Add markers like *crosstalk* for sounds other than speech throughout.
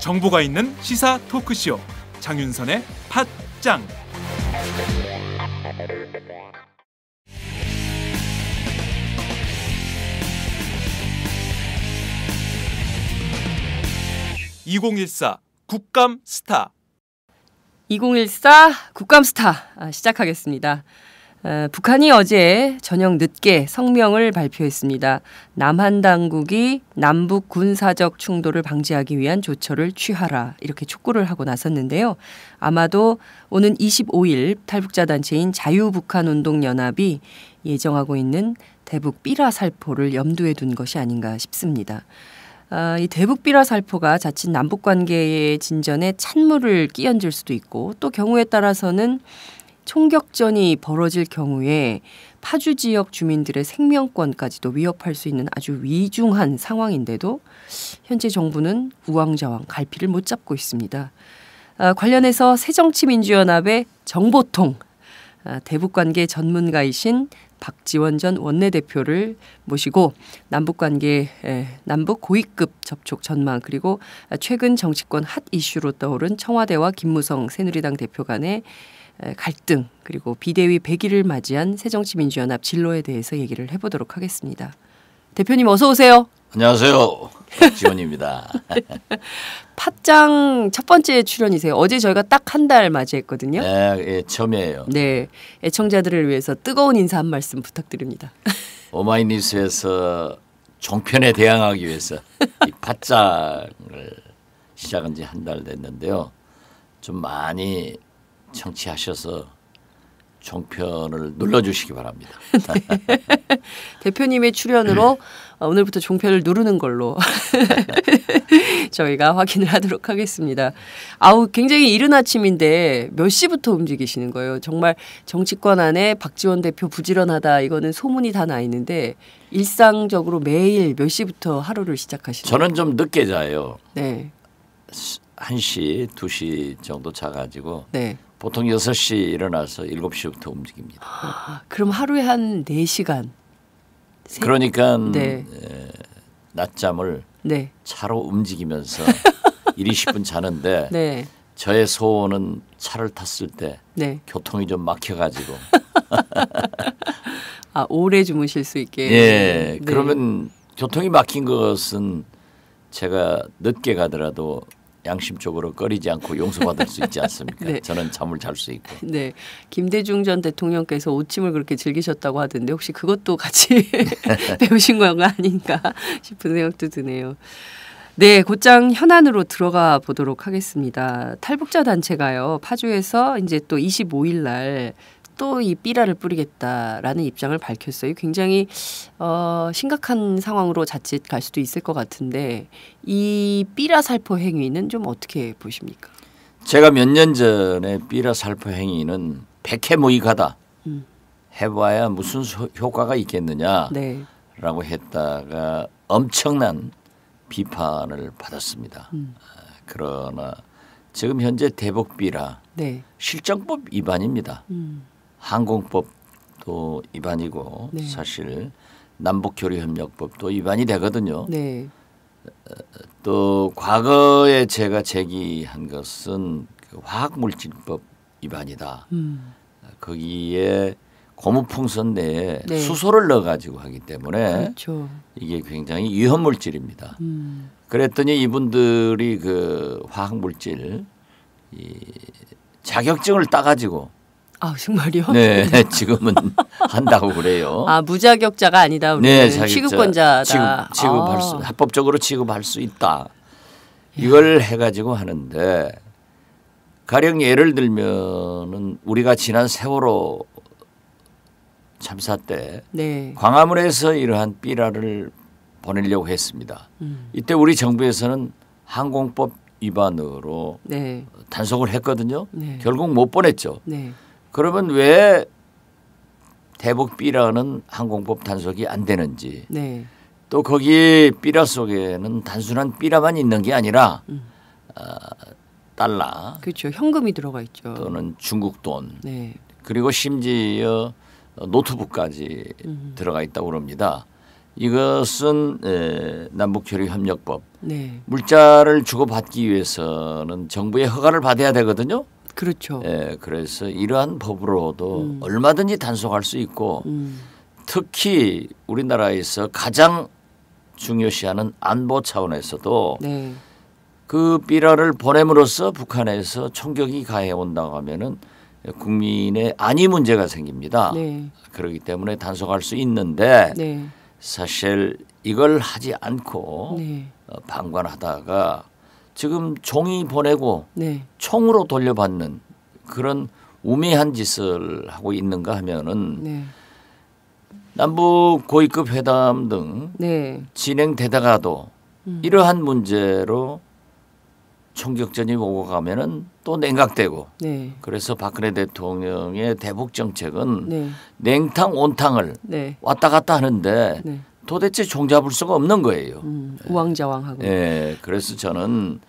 정보가 있는 시사 토크쇼 장윤선의 팟짱 (2014) 국감 스타 2014 국감스타 아, 시작하겠습니다. 어, 북한이 어제 저녁 늦게 성명을 발표했습니다. 남한 당국이 남북 군사적 충돌을 방지하기 위한 조처를 취하라 이렇게 촉구를 하고 나섰는데요. 아마도 오는 25일 탈북자 단체인 자유북한운동연합이 예정하고 있는 대북 삐라 살포를 염두에 둔 것이 아닌가 싶습니다. 아, 이 대북 비라 살포가 자칫 남북 관계의 진전에 찬물을 끼얹을 수도 있고 또 경우에 따라서는 총격전이 벌어질 경우에 파주 지역 주민들의 생명권까지도 위협할 수 있는 아주 위중한 상황인데도 현재 정부는 우왕좌왕 갈피를 못 잡고 있습니다. 아, 관련해서 새정치민주연합의 정보통 아, 대북관계 전문가이신 박지원 전 원내대표를 모시고 남북관계 남북 고위급 접촉 전망 그리고 최근 정치권 핫 이슈로 떠오른 청와대와 김무성 새누리당 대표 간의 갈등 그리고 비대위 100일을 맞이한 새정치민주연합 진로에 대해서 얘기를 해보도록 하겠습니다. 대표님 어서 오세요. 안녕하세요. 지원입니다. 팟짱 *laughs* 첫 번째 출연이세요. 어제 저희가 딱 한 달 맞이했거든요. 네, 예, 처음이에요. 네, 애청자들을 위해서 뜨거운 인사 한 말씀 부탁드립니다. *laughs* 오마이뉴스에서 종편에 대항하기 위해서 이 팟짱을 시작한 지 한 달 됐는데요. 좀 많이 청취하셔서 종편을 눌러주시기 바랍니다. *laughs* 네. 대표님의 출연으로 어, 오늘부터 종편을 누르는 걸로 *laughs* 저희가 확인을 하도록 하겠습니다. 아우 굉장히 이른 아침인데 몇 시부터 움직이시는 거예요? 정말 정치권 안에 박지원 대표 부지런하다 이거는 소문이 다 나 있는데 일상적으로 매일 몇 시부터 하루를 시작하시는 저는 좀 늦게 자요. 네. 1시, 2시 정도 자 가지고 네. 보통 6시 일어나서 7시부터 움직입니다. 아, 그럼 하루에 한 4시간. 3... 그러니까 네. 에, 음, 예, 낮잠을 네. 차로 움직이면서 1, *laughs* 20분 자는데 네. 저의 소원은 차를 탔을 때 네. 교통이 좀 막혀가지고 *laughs* 아 오래 주무실 수 있게 예 네. 그러면 교통이 막힌 것은 제가 늦게 가더라도 양심적으로 꺼리지 않고 용서받을 수 있지 않습니까? *laughs* 네. 저는 잠을 잘 수 있고. 네. 김대중 전 대통령께서 오침을 그렇게 즐기셨다고 하던데 혹시 그것도 같이 *laughs* *laughs* 배우신 건가 아닌가 싶은 생각도 드네요. 네, 곧장 현안으로 들어가 보도록 하겠습니다. 탈북자 단체가요. 파주에서 이제 또 25일 날 또이 삐라를 뿌리겠다라는 입장을 밝혔어요. 굉장히 어, 심각한 상황으로 자칫 갈 수도 있을 것 같은데 이 삐라 살포 행위는 좀 어떻게 보십니까? 제가 몇 년 전에 삐라 살포 행위는 백해무익하다. 음. 해봐야 무슨 효과가 있겠느냐라고 네. 했다가 엄청난 비판을 받았습니다. 음. 그러나 지금 현재 대복비라 네. 실정법 위반입니다. 음. 항공법도 위반이고 네. 사실 남북교류협력법도 위반이 되거든요. 네. 또 과거에 제가 제기한 것은 그 화학물질법 위반이다. 음. 거기에 고무풍선 내에 네. 수소를 넣어가지고 하기 때문에 그렇죠. 이게 굉장히 위험물질입니다. 음. 그랬더니 이분들이 그 화학물질 이 자격증을 따가지고 아 정말요? 네, 네, 지금은 한다고 그래요. *laughs* 아 무자격자가 아니다. 우리 네, 취급권자다. 취급, 아. 취급할 아. 수 합법적으로 취급할 수 있다. 이걸 예. 해가지고 하는데 가령 예를 들면은 우리가 지난 세월호 참사 때 네. 광화문에서 이러한 삐라를 보내려고 했습니다. 음. 이때 우리 정부에서는 항공법 위반으로 네. 단속을 했거든요. 네. 결국 못 보냈죠. 네. 그러면 왜 대북 B라는 항공법 단속이 안 되는지 네. 또 거기 B라 속에는 단순한 B라만 있는 게 아니라 음. 어, 달러 그렇죠 현금이 들어가 있죠 또는 중국 돈 네. 그리고 심지어 노트북까지 음. 들어가 있다고 그럽니다. 이것은 에, 남북교류협력법 네. 물자를 주고받기 위해서는 정부의 허가를 받아야 되거든요. 그렇죠. 예, 그래서 이러한 법으로도 음. 얼마든지 단속할 수 있고 음. 특히 우리나라에서 가장 중요시하는 안보 차원에서도 네. 그 삐라를 보냄으로써 북한에서 총격이 가해 온다고 하면은 국민의 안위 문제가 생깁니다. 네. 그렇기 때문에 단속할 수 있는데 네. 사실 이걸 하지 않고 네. 어, 방관하다가 지금 종이 보내고 네. 총으로 돌려받는 그런 우매한 짓을 하고 있는가 하면은 네. 남북 고위급 회담 등 네. 진행되다가도 음. 이러한 문제로 총격전이 오고 가면은 또 냉각되고 네. 그래서 박근혜 대통령의 대북 정책은 네. 냉탕 온탕을 네. 왔다 갔다 하는데 네. 도대체 종잡을 수가 없는 거예요. 음, 우왕좌왕하고. 예. 그래서 저는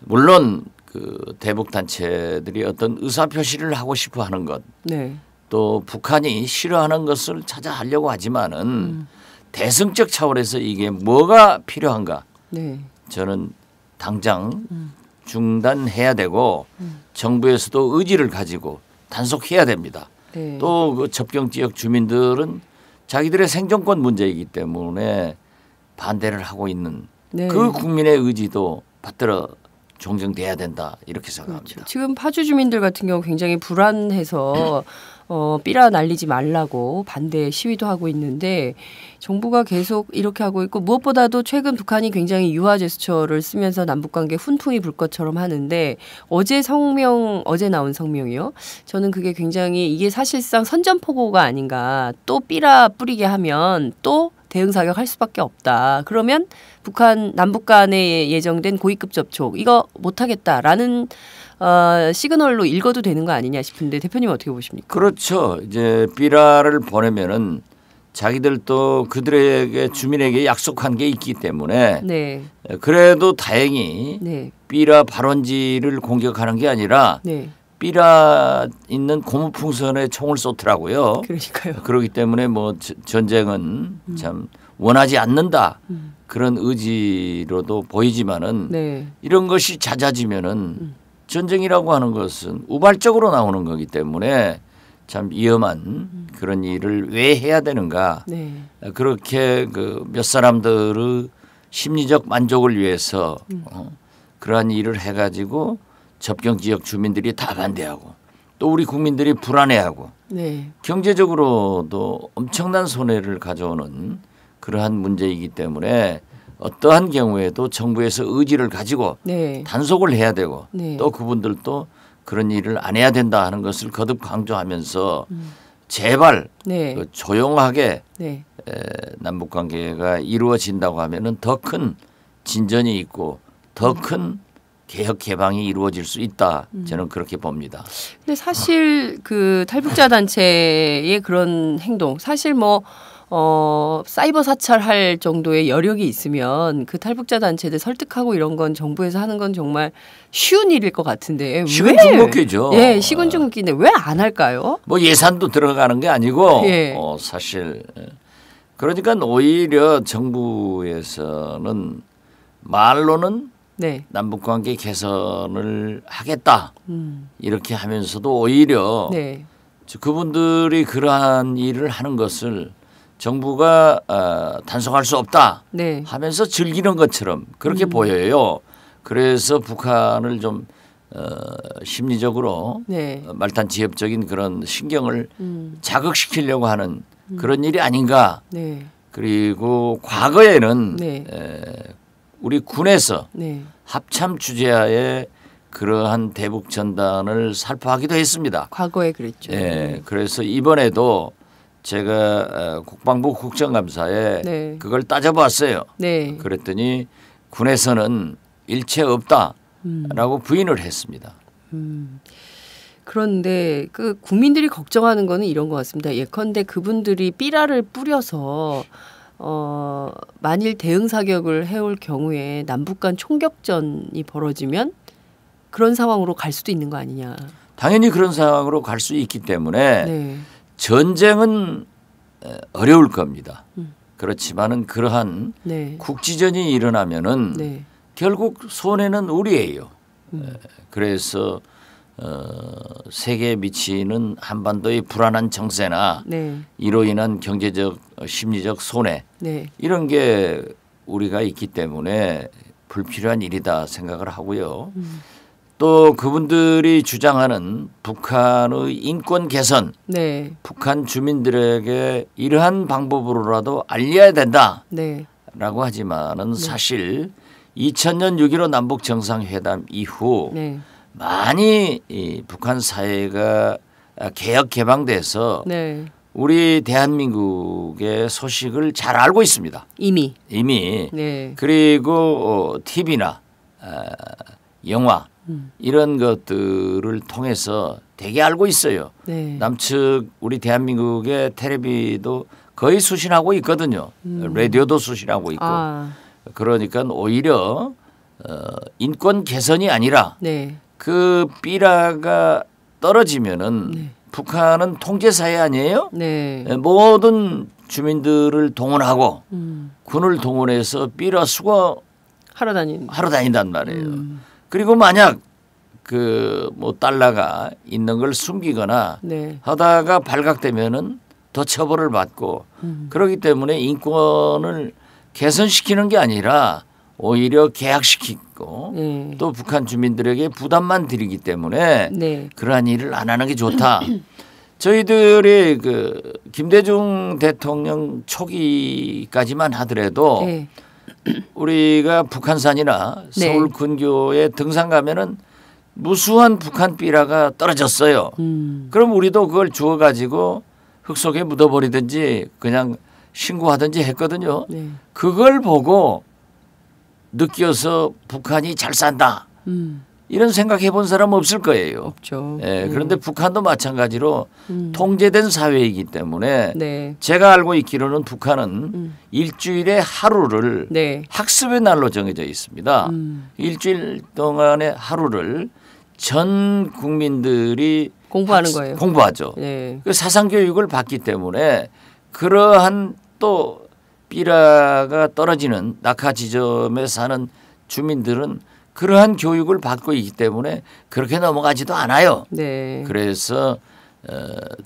물론 그 대북 단체들이 어떤 의사 표시를 하고 싶어 하는 것, 네. 또 북한이 싫어하는 것을 찾아 하려고 하지만은 음. 대승적 차원에서 이게 뭐가 필요한가? 네. 저는 당장 음. 중단해야 되고 음. 정부에서도 의지를 가지고 단속해야 됩니다. 네. 또그 접경 지역 주민들은 자기들의 생존권 문제이기 때문에 반대를 하고 있는 네. 그 국민의 의지도 받들어 존중돼야 된다 이렇게 생각합니다. 그렇죠. 지금 파주 주민들 같은 경우 굉장히 불안해서 어, 삐라 날리지 말라고 반대 시위도 하고 있는데 정부가 계속 이렇게 하고 있고 무엇보다도 최근 북한이 굉장히 유화 제스처를 쓰면서 남북 관계 훈풍이 불 것처럼 하는데 어제 성명 어제 나온 성명이요. 저는 그게 굉장히 이게 사실상 선전포고가 아닌가. 또 삐라 뿌리게 하면 또 대응 사격 할 수밖에 없다. 그러면 북한 남북 간에 예정된 고위급 접촉 이거 못 하겠다라는 어, 시그널로 읽어도 되는 거 아니냐 싶은데 대표님 어떻게 보십니까? 그렇죠. 이제 비라를 보내면은 자기들도 그들에게 주민에게 약속한 게 있기 때문에 네. 그래도 다행히 네. 삐라 발원지를 공격하는 게 아니라 네. 삐라 있는 고무풍선에 총을 쏘더라고요. 그러니까요. 그렇기 때문에 뭐 전쟁은 음. 참 원하지 않는다 음. 그런 의지로도 보이지만은 네. 이런 것이 잦아지면은 음. 전쟁이라고 하는 것은 우발적으로 나오는 거기 때문에 참 위험한 그런 일을 왜 해야 되는가 네. 그렇게 그몇 사람들의 심리적 만족을 위해서 음. 어, 그러한 일을 해가지고 접경 지역 주민들이 다 반대하고 또 우리 국민들이 불안해하고 네. 경제적으로도 엄청난 손해를 가져오는 그러한 문제이기 때문에 어떠한 경우에도 정부에서 의지를 가지고 네. 단속을 해야 되고 네. 또 그분들도 그런 일을 안 해야 된다 하는 것을 거듭 강조하면서 음. 제발 네. 그 조용하게 네. 에, 남북 관계가 이루어진다고 하면은 더 큰 진전이 있고 더큰 음. 개혁 개방이 이루어질 수 있다 음. 저는 그렇게 봅니다. 근데 사실 그 탈북자 단체의 그런 행동 사실 뭐 어, 사이버 사찰할 정도의 여력이 있으면 그 탈북자 단체들 설득하고 이런 건 정부에서 하는 건 정말 쉬운 일일 것 같은데 시군 중국기죠. 예, 시군 어. 중국기인데 왜 안 할까요? 뭐 예산도 들어가는 게 아니고 예. 어, 사실 예. 그러니까 오히려 정부에서는 말로는 네. 남북 관계 개선을 하겠다 음. 이렇게 하면서도 오히려 네. 그분들이 그러한 일을 하는 것을 정부가 어, 단속할 수 없다 네. 하면서 즐기는 것처럼 그렇게 음. 보여요. 그래서 북한을 좀 어, 심리적으로 네. 말단 지엽적인 그런 신경을 음. 자극시키려고 하는 음. 그런 일이 아닌가. 네. 그리고 과거에는 네. 에, 우리 군에서 네. 합참 주재하에 그러한 대북 전단을 살포하기도 했습니다. 과거에 그랬죠. 예, 네. 그래서 이번에도 제가 어, 국방부 국정감사에 네. 그걸 따져봤어요. 네. 그랬더니 군에서는 일체 없다라고 음. 부인을 했습니다. 음. 그런데 그 국민들이 걱정하는 거는 이런 것 같습니다. 예컨대 그분들이 삐라를 뿌려서 어, 만일 대응 사격을 해올 경우에 남북 간 총격전이 벌어지면 그런 상황으로 갈 수도 있는 거 아니냐. 당연히 그런 상황으로 갈 수 있기 때문에 네. 전쟁은 어려울 겁니다. 음. 그렇지만은 그러한 네. 국지전이 일어나면은 네. 결국 손해는 우리예요. 음. 그래서 어, 세계에 미치는 한반도의 불안한 정세나 네. 이로 인한 경제적 어, 심리적 손해 네. 이런 게 우리가 있기 때문에 불필요한 일이다 생각을 하고요. 음. 또 그분들이 주장하는 북한의 인권 개선, 네. 북한 주민들에게 이러한 방법으로라도 알려야 된다라고 네. 하지만은 네. 사실 2000년 6.15 남북 정상회담 이후 네. 많이 이 북한 사회가 개혁 개방돼서 네. 우리 대한민국의 소식을 잘 알고 있습니다. 이미 이미 네. 그리고 어, TV나 어, 영화 음. 이런 것들을 통해서 되게 알고 있어요. 네. 남측 우리 대한민국의 테레비도 거의 수신하고 있거든요. 음. 라디오도 수신하고 있고. 아. 그러니까 오히려 어, 인권 개선이 아니라 네. 그 삐라가 떨어지면은 네. 북한은 통제 사회 아니에요? 네. 예, 모든 주민들을 동원하고 음. 군을 동원해서 삐라 수거 하러 다닌 하러 다닌단 말이에요. 음. 그리고 만약 그 뭐 달러가 있는 걸 숨기거나 네. 하다가 발각되면은 더 처벌을 받고 음. 그러기 때문에 인권을 개선시키는 게 아니라 오히려 계약시키고 네. 또 북한 주민들에게 부담만 드리기 때문에 네. 그러한 일을 안 하는 게 좋다. *clears throat* 저희들이 그 김대중 대통령 초기까지만 하더라도 네. 우리가 북한산이나 네. 서울 네. 근교에 등산 가면은 무수한 북한 삐라가 떨어졌어요. 음. 그럼 우리도 그걸 주워 가지고 흙 속에 묻어버리든지 그냥 신고하든지 했거든요. 네. 그걸 보고 느껴서 북한이 잘 산다. 음. 이런 생각해 본 사람 없을 거예요. 없죠. 예, 음. 그런데 음. 북한도 마찬가지로 음. 통제된 사회이기 때문에 네. 제가 알고 있기로는 북한은 음. 일주일에 하루를 네. 학습의 날로 정해져 있습니다. 음. 일주일 동안의 하루를 전 국민들이 공부하는 학습, 거예요. 공부하죠. 네. 그 사상 교육을 받기 때문에 그러한 또 삐라가 떨어지는 낙하 지점에 사는 주민들은 그러한 교육을 받고 있기 때문에 그렇게 넘어가지도 않아요. 네. 그래서 어,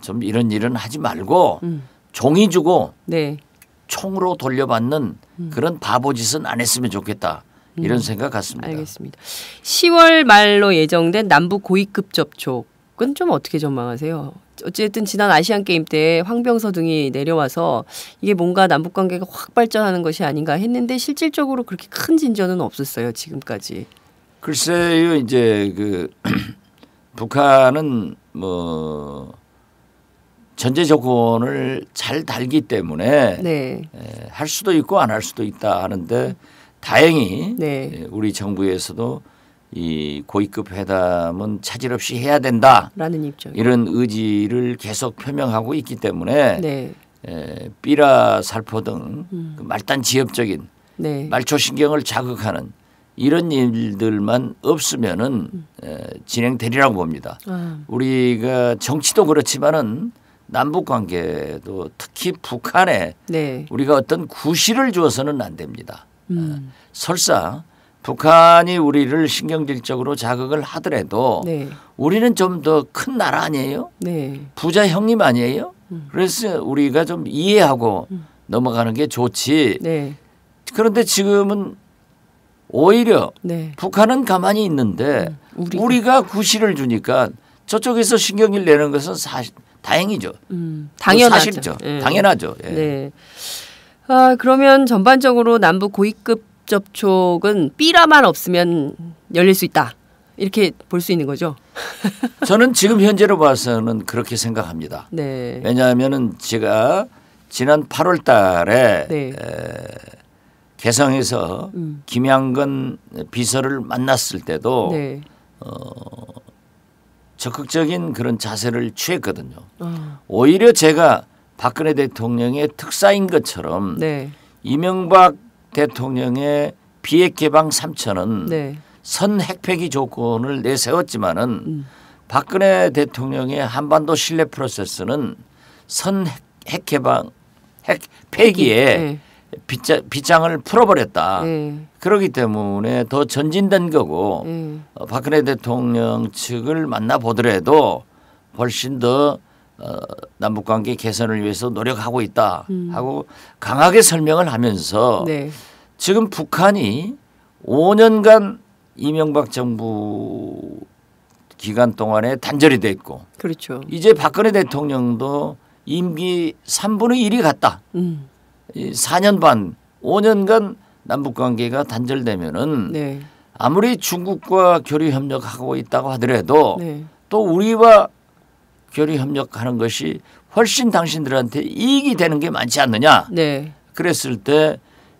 좀 이런 일은 하지 말고 음. 종이 주고 네. 총으로 돌려받는 음. 그런 바보짓은 안 했으면 좋겠다. 이런 음. 생각 같습니다. 알겠습니다. 10월 말로 예정된 남북 고위급 접촉은 좀 어떻게 전망하세요? 어쨌든 지난 아시안 게임 때 황병서 등이 내려와서 이게 뭔가 남북 관계가 확 발전하는 것이 아닌가 했는데 실질적으로 그렇게 큰 진전은 없었어요 지금까지. 글쎄요 이제 그 *clears throat* 북한은 뭐 전제 조건을 잘 달기 때문에 네. 할 수도 있고 안 할 수도 있다 하는데 다행히 네. 예, 우리 정부에서도 이 고위급 회담은 차질 없이 해야 된다라는 입장 이런 의지를 계속 표명하고 있기 때문에 네. 에, 삐라 살포 등 음. 그 말단 지엽적인 네. 말초 신경을 자극하는 이런 일들만 없으면은 음. 에, 진행되리라고 봅니다. 아. 우리가 정치도 그렇지만은 남북 관계도 특히 북한에 네. 우리가 어떤 구실을 줘서는 안 됩니다. 음. 에, 설사 북한이 우리를 신경질적으로 자극을 하더라도 네. 우리는 좀 더 큰 나라 아니에요? 네. 부자 형님 아니에요? 음. 그래서 우리가 좀 이해하고 음. 넘어가는 게 좋지. 네. 그런데 지금은 오히려 네. 북한은 가만히 있는데 음. 우리가. 구실을 주니까 저쪽에서 신경질 내는 것은 사실 다행이죠. 음, 뭐 당연하죠. 사실죠. 예. 당연하죠. 예. 네. 아, 그러면 전반적으로 남북 고위급 접촉은 삐라만 없으면 열릴 수 있다. 이렇게 볼 수 있는 거죠. *laughs* 저는 지금 현재로 봐서는 그렇게 생각합니다. 네. 왜냐하면은 제가 지난 8월 달에 네. 에, 개성에서 음. 김양근 비서를 만났을 때도 네. 어, 적극적인 그런 자세를 취했거든요. 어. 오히려 제가 박근혜 대통령의 특사인 것처럼 네. 이명박 대통령의 비핵 개방 3천은 네. 선 핵폐기 조건을 내세웠지만은 음. 박근혜 대통령의 한반도 신뢰 프로세스는 선 핵 개방 핵 폐기에 네. 빗자, 빗장을 풀어버렸다. 네. 그러기 때문에 더 전진된 거고 네. 어, 박근혜 대통령 측을 만나보더라도 훨씬 더 어, 남북 관계 개선을 위해서 노력하고 있다 음. 하고 강하게 설명을 하면서 네. 지금 북한이 5년간 이명박 정부 기간 동안에 단절이 돼 있고 그렇죠. 이제 박근혜 대통령도 임기 3분의 1이 갔다. 음. 4년 반, 5년간 남북 관계가 단절되면은 네. 아무리 중국과 교류 협력하고 있다고 하더라도 네. 또 우리와 교류 협력하는 것이 훨씬 당신들한테 이익이 되는 게 많지 않느냐. 네. 그랬을 때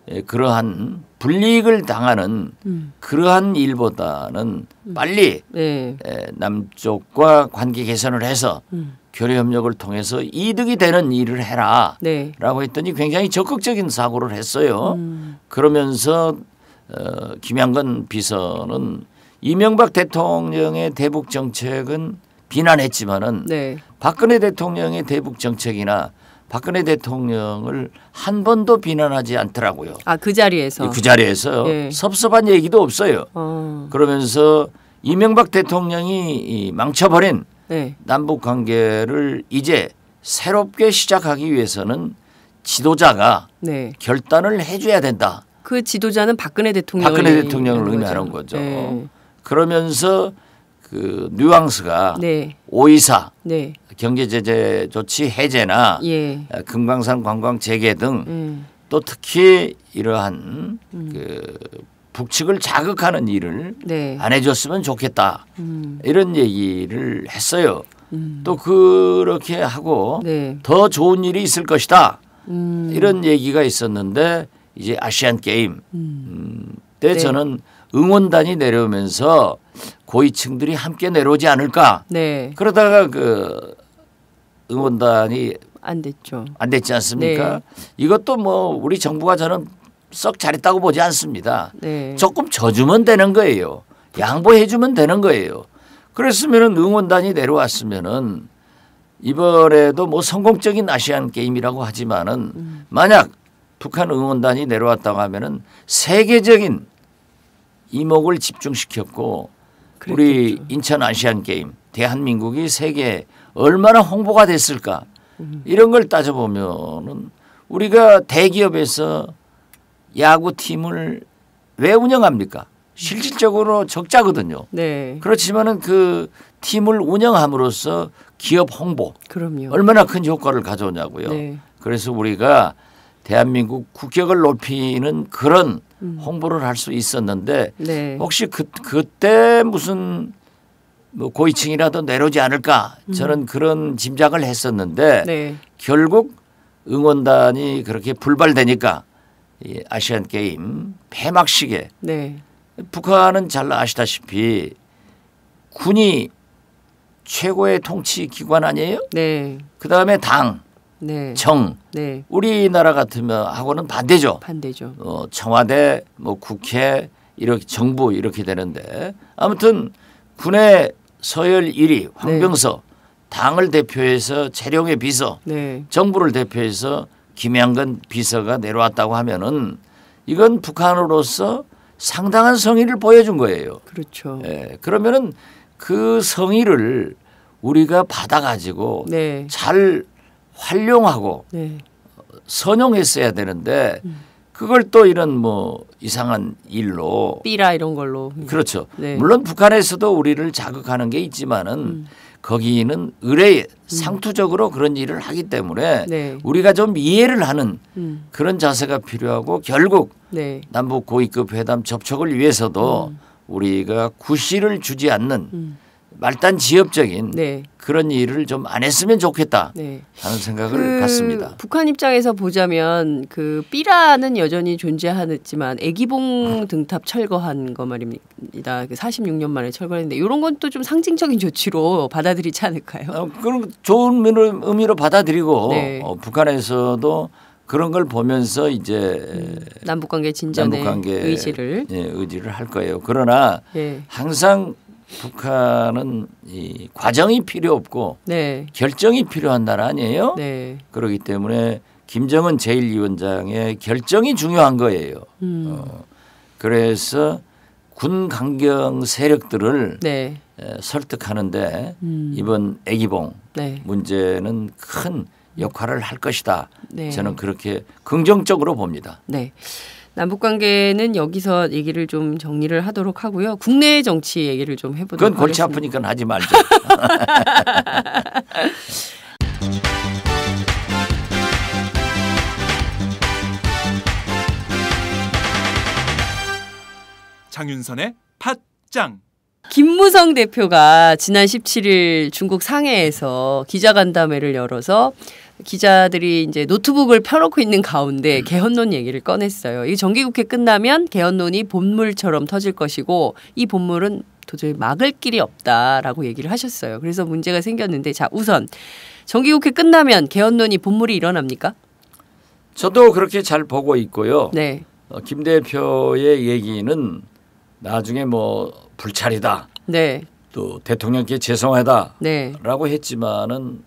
예, 그러한 불이익을 당하는 음. 그러한 일보다는 음. 빨리 네. 예, 남쪽과 관계 개선을 해서 음. 교류 협력을 통해서 이득이 되는 일을 해라라고 네. 했더니 굉장히 적극적인 사고를 했어요. 음. 그러면서 어, 김양근 비서는 이명박 대통령의 대북 정책은 비난했지만은 네. 박근혜 대통령의 대북 정책이나 박근혜 대통령을 한 번도 비난하지 않더라고요. 아그 자리에서 그 자리에서 예. 섭섭한 얘기도 없어요. 어. 그러면서 이명박 대통령이 망쳐버린 네. 남북 관계를 이제 새롭게 시작하기 위해서는 지도자가 네. 결단을 해줘야 된다. 그 지도자는 박근혜 대통령 박근혜 대통령을 의미하는 거죠. 네. 그러면서 그 뉘앙스가 네. 오이사 네. 경제 제재 조치 해제나 예. 금강산 관광 재개 등또 음. 특히 이러한 음. 그 북측을 자극하는 일을 네. 안 해줬으면 좋겠다 음. 이런 얘기를 했어요. 음. 또 그렇게 하고 네. 더 좋은 일이 있을 것이다 음. 이런 얘기가 있었는데 이제 아시안 게임 음. 때 네. 저는 응원단이 내려오면서 고위층들이 함께 내려오지 않을까. 네. 그러다가 그 응원단이 안 됐죠. 안 됐지 않습니까? 네. 이것도 뭐 우리 정부가 저는 썩 잘했다고 보지 않습니다. 네. 조금 져주면 되는 거예요. 양보해주면 되는 거예요. 그랬으면은 응원단이 내려왔으면은 이번에도 뭐 성공적인 아시안 게임이라고 하지만은 음. 만약 북한 응원단이 내려왔다고 하면은 세계적인 이목을 집중시켰고 우리 인천 아시안 게임 대한민국이 세계 얼마나 홍보가 됐을까 이런 걸 따져보면은 우리가 대기업에서 야구팀을 왜 운영합니까? 실질적으로 적자거든요. 네. 그렇지만은 그 팀을 운영함으로써 기업 홍보 그럼요. 얼마나 큰 효과를 가져오냐고요. 네. 그래서 우리가 대한민국 국격을 높이는 그런 음. 홍보를 할 수 있었는데 네. 혹시 그 그때 무슨 뭐 고위층이라도 내려오지 않을까 저는 음. 그런 짐작을 했었는데 네. 결국 응원단이 그렇게 불발되니까 이 아시안 게임 폐막식에 네. 북한은 잘 아시다시피 군이 최고의 통치 기관 아니에요? 네. 그 다음에 당, 네. 정. 네. 우리나라 같으면 하고는 반대죠. 반대죠. 어, 청와대, 뭐 국회, 이렇게 정부 이렇게 되는데 아무튼 군의 서열 1위 황병서 네. 당을 대표해서 재룡의 비서, 네. 정부를 대표해서 김양근 비서가 내려왔다고 하면은 이건 북한으로서 상당한 성의를 보여준 거예요. 그렇죠. 예, 그러면은 그 성의를 우리가 받아가지고 네. 잘 활용하고 네. 선용했어야 되는데 음. 그걸 또 이런 뭐 이상한 일로 삐라 이런 걸로 음. 그렇죠. 네. 물론 북한에서도 우리를 자극하는 게 있지만은 음. 거기는 의례 음. 상투적으로 그런 일을 하기 때문에 네. 우리가 좀 이해를 하는 음. 그런 자세가 필요하고 결국 네. 남북 고위급 회담 접촉을 위해서도 음. 우리가 구실을 주지 않는 말단 지엽적인 네. 그런 일을 좀 안 했으면 좋겠다 네. 하는 생각을 그 갖습니다. 북한 입장에서 보자면 그 삐라는 여전히 존재하지만 애기봉 아. 등탑 철거한 거 말입니다. 46년 그 만에 철거했는데 이런 건 또 좀 상징적인 조치로 받아들이지 않을까요? 어, 그런 좋은 의미로 받아들이고 네. 어, 북한에서도 그런 걸 보면서 이제 음, 남북관계 진전의 남북관계 의지를 예, 의지를 할 거예요. 그러나 예. 항상 북한은 이 과정이 필요 없고 네. 결정이 필요한 나라 아니에요? 네. 그러기 때문에 김정은 제1위원장의 결정이 중요한 거예요. 음. 어, 그래서 군 강경 세력들을 네. 에, 설득하는데 음. 이번 애기봉 네. 문제는 큰 역할을 할 것이다. 네. 저는 그렇게 긍정적으로 봅니다. 네. 남북 관계는 여기서 얘기를 좀 정리를 하도록 하고요. 국내 정치 얘기를 좀 해보도록 그건 골치 하겠습니다. 아프니까 하지 *laughs* 말자. 장윤선의 팥짱 김무성 대표가 지난 17일 중국 상해에서 기자간담회를 열어서 기자들이 이제 노트북을 펴놓고 있는 가운데 음. 개헌론 얘기를 꺼냈어요. 이 정기국회 끝나면 개헌론이 본물처럼 터질 것이고 이 본물은 도저히 막을 길이 없다라고 얘기를 하셨어요. 그래서 문제가 생겼는데 자 우선 정기국회 끝나면 개헌론이 본물이 일어납니까? 저도 그렇게 잘 보고 있고요. 네. 어, 김 대표의 얘기는 나중에 뭐 불찰이다. 네. 또 대통령께 죄송하다라고 네. 했지만은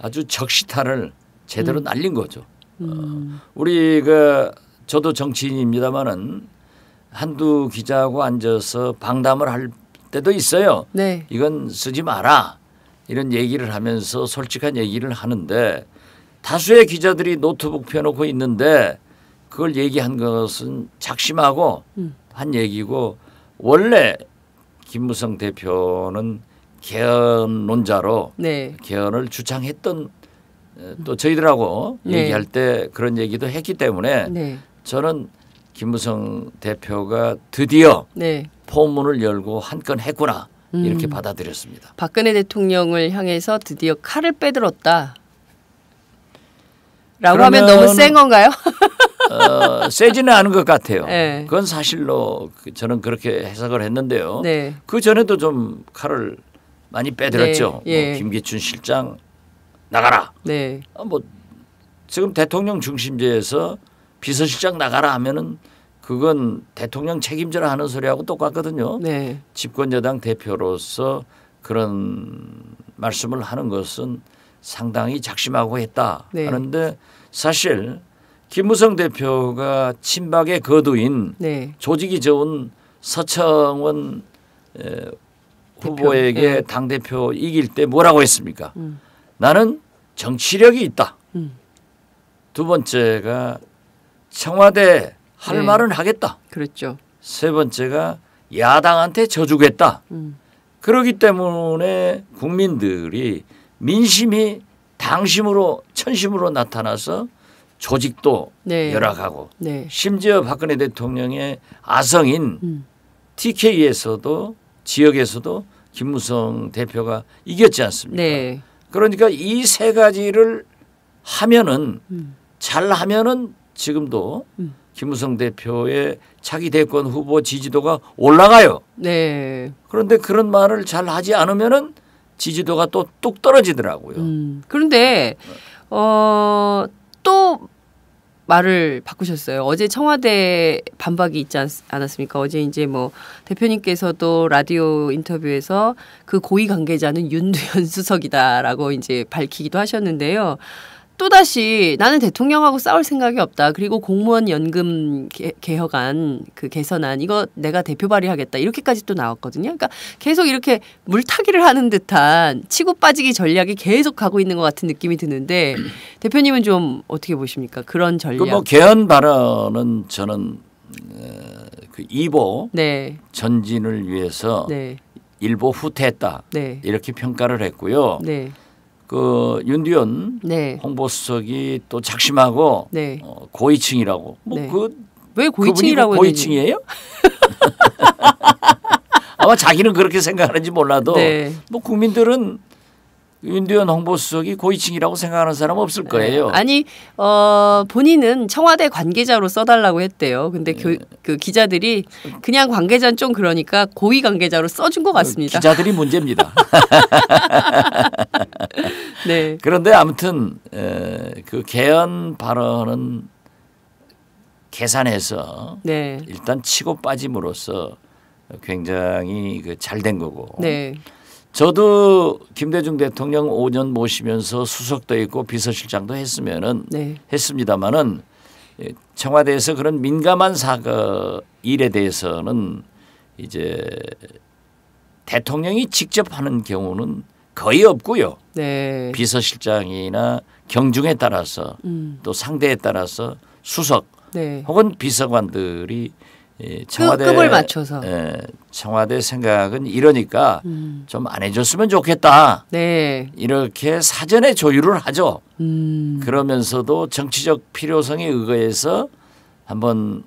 아주 적시타를 제대로 음. 날린 거죠. 어, 음. 우리 그 저도 정치인입니다만은 한두 기자하고 앉아서 방담을 할 때도 있어요. 네. 이건 쓰지 마라 이런 얘기를 하면서 솔직한 얘기를 하는데 다수의 기자들이 노트북 펴놓고 있는데 그걸 얘기한 것은 작심하고 음. 한 얘기고 원래 김무성 대표는 개헌론자로 네. 개헌을 주창했던 어, 또 저희들하고 네. 얘기할 때 그런 얘기도 했기 때문에 네. 저는 김무성 대표가 드디어 네. 포문을 열고 한 건 했구나 이렇게 음. 받아들였습니다. 박근혜 대통령을 향해서 드디어 칼을 빼들었다. 라고 하면 너무 센 건가요? *laughs* 어, 세지는 않은 것 같아요. 네. 그건 사실로 그 저는 그렇게 해석을 했는데요. 네. 그 전에도 좀 칼을 많이 빼들었죠. 네. 예. 뭐 김기춘 실장 나가라. 아, 뭐 지금 대통령 중심제에서 비서실장 나가라 하면은 그건 대통령 책임져라 하는 소리하고 똑같거든요. 네. 집권 여당 대표로서 그런 말씀을 하는 것은 상당히 작심하고 했다 네. 하는데 사실 김무성 대표가 친박의 거두인 네. 조직이 좋은 서청원 대 후보에게 네. 당 대표 이길 때 뭐라고 했습니까? 음. 나는 정치력이 있다. 음. 두 번째가 청와대 할 네. 말은 하겠다. 그렇죠. 세 번째가 야당한테 져주겠다. 음. 그러기 때문에 국민들이 민심이 당심으로 천심으로 나타나서 조직도 네. 열악하고 네. 심지어 박근혜 대통령의 아성인 음. TK에서도 지역에서도 김무성 대표가 이겼지 않습니까? 네. 그러니까 이 세 가지를 하면은 음. 잘 하면은 지금도 음. 김무성 대표의 차기 대권 후보 지지도가 올라가요. 네. 그런데 그런 말을 잘 하지 않으면은 지지도가 또 뚝 떨어지더라고요. 음. 그런데 어또 말을 바꾸셨어요. 어제 청와대 반박이 있지 않았습니까? 어제 이제 뭐 대표님께서도 라디오 인터뷰에서 그 고위 관계자는 윤두현 *laughs* 수석이다라고 이제 밝히기도 하셨는데요. 또다시 나는 대통령하고 싸울 생각이 없다. 그리고 공무원 연금 개혁안그 개선안 이거 내가 대표 발의하겠다. 이렇게까지 또 나왔거든요. 그러니까 계속 이렇게 물타기를 하는 듯한 치고 빠지기 전략이 계속 가고 있는 것 같은 느낌이 드는데 *clears throat* 대표님은 좀 어떻게 보십니까? 그런 그 전략. 그뭐 개헌 발언은 저는 어, 그이보 네. 전진을 위해서 네. 일보 후퇴했다. 네. 이렇게 평가를 했고요. 네. 그 윤두현 네. 홍보수석이 또 작심하고 네. 어, 고위층이라고 뭐 그왜 네. 그 뭐 고위층이라고 그 고위층이에요? *laughs* 아마 자기는 그렇게 생각하는지 몰라도 네. 뭐 국민들은 윤두현 홍보수석이 고위층이라고 생각하는 사람 없을 네. 거예요. 아니 어, 본인은 청와대 관계자로 써달라고 했대요. 근데 네. 교, 그 기자들이 그냥 관계자는 좀 그러니까 고위 관계자로 써준 것 같습니다. 기자들이 문제입니다. *laughs* 네. 그런데 아무튼 에, 그 개헌 발언은 계산해서 네. 일단 치고 빠짐으로써 굉장히 그잘된 거고. 네. 저도 김대중 대통령 5년 모시면서 수석도 있고 비서실장도 했으면은 네. 했습니다마는 예, 청와대에서 그런 민감한 사거 일에 대해서는 이제 대통령이 직접 하는 경우는 거의 없고요. 네. 비서실장이나 경중에 따라서 음. 또 상대에 따라서 수석 네. 혹은 비서관들이 그 청와대 급을 맞춰서 예, 청와대 생각은 이러니까 음. 좀안 해줬으면 좋겠다. 네. 이렇게 사전에 조율을 하죠. 음. 그러면서도 정치적 필요성에 의거해서 한번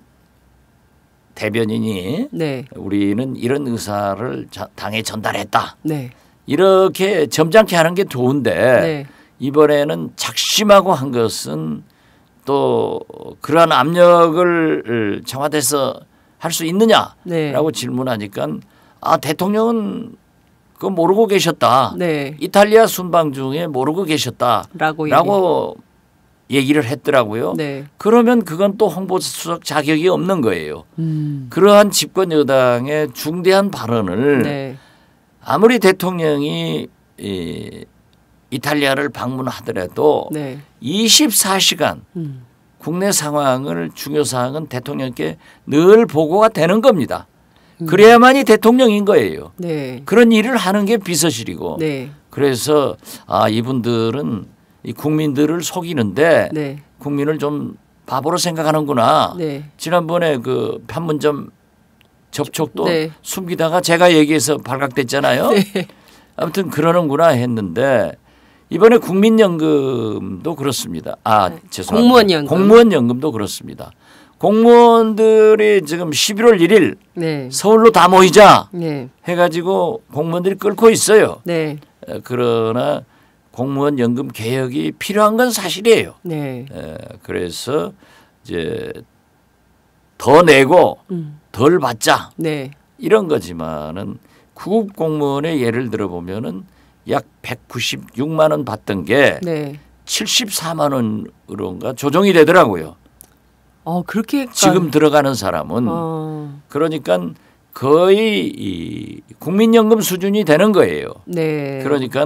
대변인이 네. 우리는 이런 의사를 당에 전달했다. 네. 이렇게 점잖게 하는 게 좋은데 네. 이번에는 작심하고 한 것은 또 그러한 압력을 청와대에서 할수 있느냐라고 네. 질문하니까 아 대통령은 그 모르고 계셨다. 네. 이탈리아 순방 중에 모르고 계셨다라고 라고 얘기를 했더라고요. 네. 그러면 그건 또 홍보수석 자격이 없는 거예요. 음. 그러한 집권 여당의 중대한 발언을 네. 아무리 대통령이 이 이탈리아를 방문하더라도 24시간 음. 국내 상황을 중요 사항은 대통령께 늘 보고가 되는 겁니다. 그래야만이 대통령인 거예요. 네. 그런 일을 하는 게 비서실이고. 네. 그래서 아 이분들은 이 국민들을 속이는데 네. 국민을 좀 바보로 생각하는구나. 네. 지난번에 그 판문점 접촉도 네. 숨기다가 제가 얘기해서 발각됐잖아요. 네. 아무튼 그러는구나 했는데 이번에 국민연금도 그렇습니다. 아 네. 죄송합니다. 공무원 연금. 공무원 연금도 그렇습니다. 공무원들이 지금 11월 1일 네. 서울로 다 모이자 네. 해가지고 공무원들이 끌고 있어요. 네. 그러나 공무원 연금 개혁이 필요한 건 사실이에요. 네. 에, 그래서 이제 더 내고 음. 덜 받자 네. 이런 거지만은 구급 공무원의 예를 들어 보면은 약 196만 원 받던 게 네. 74만 원으로인가 조정이 되더라고요. 어, 그렇게 지금 들어가는 사람은 어. 그러니까 거의 이 국민연금 수준이 되는 거예요. 네. 그러니까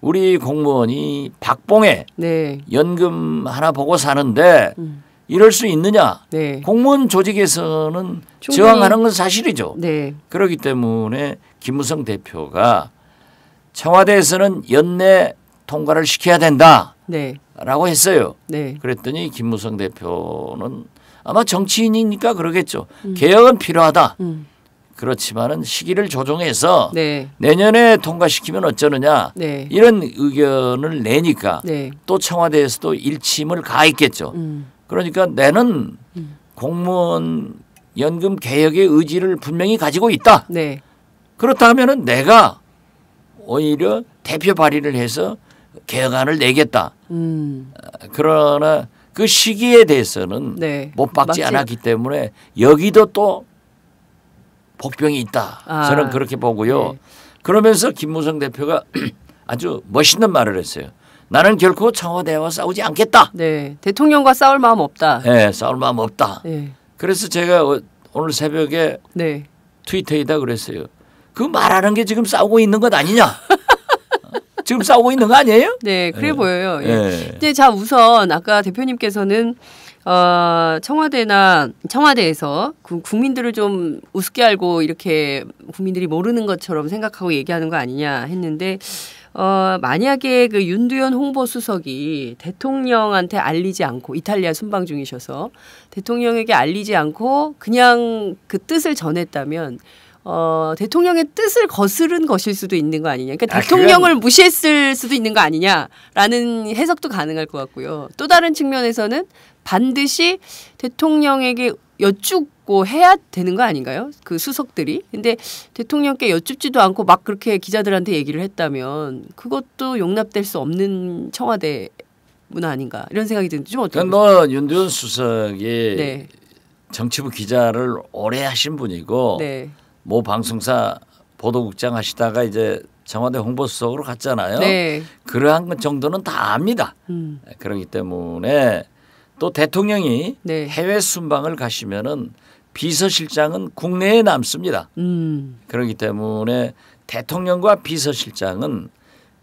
우리 공무원이 박봉에 네. 연금 하나 보고 사는데 음. 이럴 수 있느냐? 네. 공무원 조직에서는 저항하는 건 사실이죠. 네. 그렇기 때문에 김무성 대표가 청와대에서는 연내 통과를 시켜야 된다라고 네. 했어요. 네. 그랬더니 김무성 대표는 아마 정치인이니까 그러겠죠. 음. 개혁은 필요하다. 음. 그렇지만은 시기를 조정해서 네. 내년에 통과시키면 어쩌느냐 네. 이런 의견을 내니까 네. 또 청와대에서도 일침을 가했겠죠. 음. 그러니까 내는 음. 공무원 연금 개혁의 의지를 분명히 가지고 있다. 네. 그렇다면은 내가 오히려 대표 발의를 해서 개혁안을 내겠다. 음. 그러나 그 시기에 대해서는 네. 못 박지 맞지. 않았기 때문에 여기도 또 복병이 있다. 아. 저는 그렇게 보고요. 네. 그러면서 김무성 대표가 *clears throat* 아주 멋있는 말을 했어요. 나는 결코 청와대와 싸우지 않겠다. 네. 대통령과 싸울 마음 없다. 네. 싸울 마음 없다. 네. 그래서 제가 어, 오늘 새벽에 네. 트위터에다 그랬어요. 그 말하는 게 지금 싸우고 있는 것 아니냐? 어? 지금 싸우고 있는 거 아니에요? 네, 그래 예. 보여요. 예. 예. 네, 자 우선 아까 대표님께서는 어, 청와대나 청와대에서 국민들을 좀 우습게 알고 이렇게 국민들이 모르는 것처럼 생각하고 얘기하는 거 아니냐 했는데 어, 만약에 그 윤두현 홍보수석이 대통령한테 알리지 않고 이탈리아 순방 중이셔서 대통령에게 알리지 않고 그냥 그 뜻을 전했다면 어, 대통령의 뜻을 거스른 것일 수도 있는 거 아니냐. 그러니까 아, 대통령을 그 무시했을 수도 있는 거 아니냐라는 해석도 가능할 것 같고요. 또 다른 측면에서는 반드시 대통령에게 여쭙고 해야 되는 거 아닌가요? 그 수석들이. 근데 대통령께 여쭙지도 않고 막 그렇게 기자들한테 얘기를 했다면 그것도 용납될 수 없는 청와대 문화 아닌가 이런 생각이 드는데 좀 어떻게 그러니까 너 뭐 윤두현 수석이 네. 정치부 기자를 오래 하신 분이고 네. 모 방송사 보도국장 하시다가 이제 청와대 홍보수석으로 갔잖아요. 네. 그러한 것 정도는 다 압니다. 음. 네, 그렇기 때문에 또 대통령이 네. 해외 순방을 가시면은 비서실장은 국내에 남습니다. 음. 그렇기 때문에 대통령과 비서실장은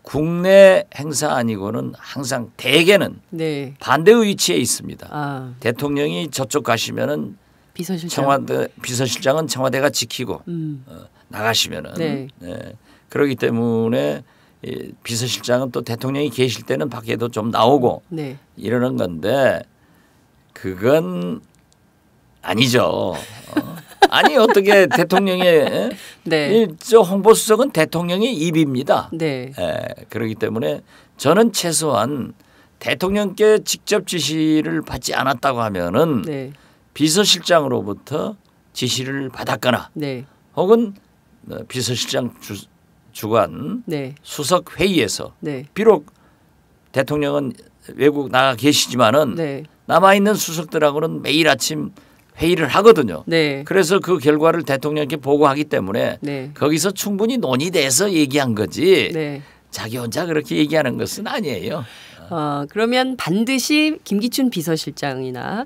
국내 행사 아니고는 항상 대개는 네. 반대의 위치에 있습니다. 아. 대통령이 저쪽 가시면은 비서실장. 청와대 비서실장은 청와대가 지키고 음. 어, 나가시면은 네. 네. 예. 그러기 때문에 이 비서실장은 또 대통령이 계실 때는 밖에도 좀 나오고 네. 이러는 건데 그건 아니죠. 어. *laughs* 아니 어떻게 대통령의 예? 네. 저 홍보수석은 대통령의 입입니다. 네. 예, 그러기 때문에 저는 최소한 대통령께 직접 지시를 받지 않았다고 하면은 네. 비서실장으로부터 지시를 받았거나 네. 혹은 어, 비서실장 주, 관 네. 수석 회의에서 네. 비록 대통령은 외국 나가 계시지만은 네. 남아 있는 수석들하고는 매일 아침 회의를 하거든요. 네. 그래서 그 결과를 대통령께 보고하기 때문에 네. 거기서 충분히 논의돼서 얘기한 거지. 자기 혼자 그렇게 얘기하는 것은 아니에요. 어, 그러면 반드시 김기춘 비서실장이나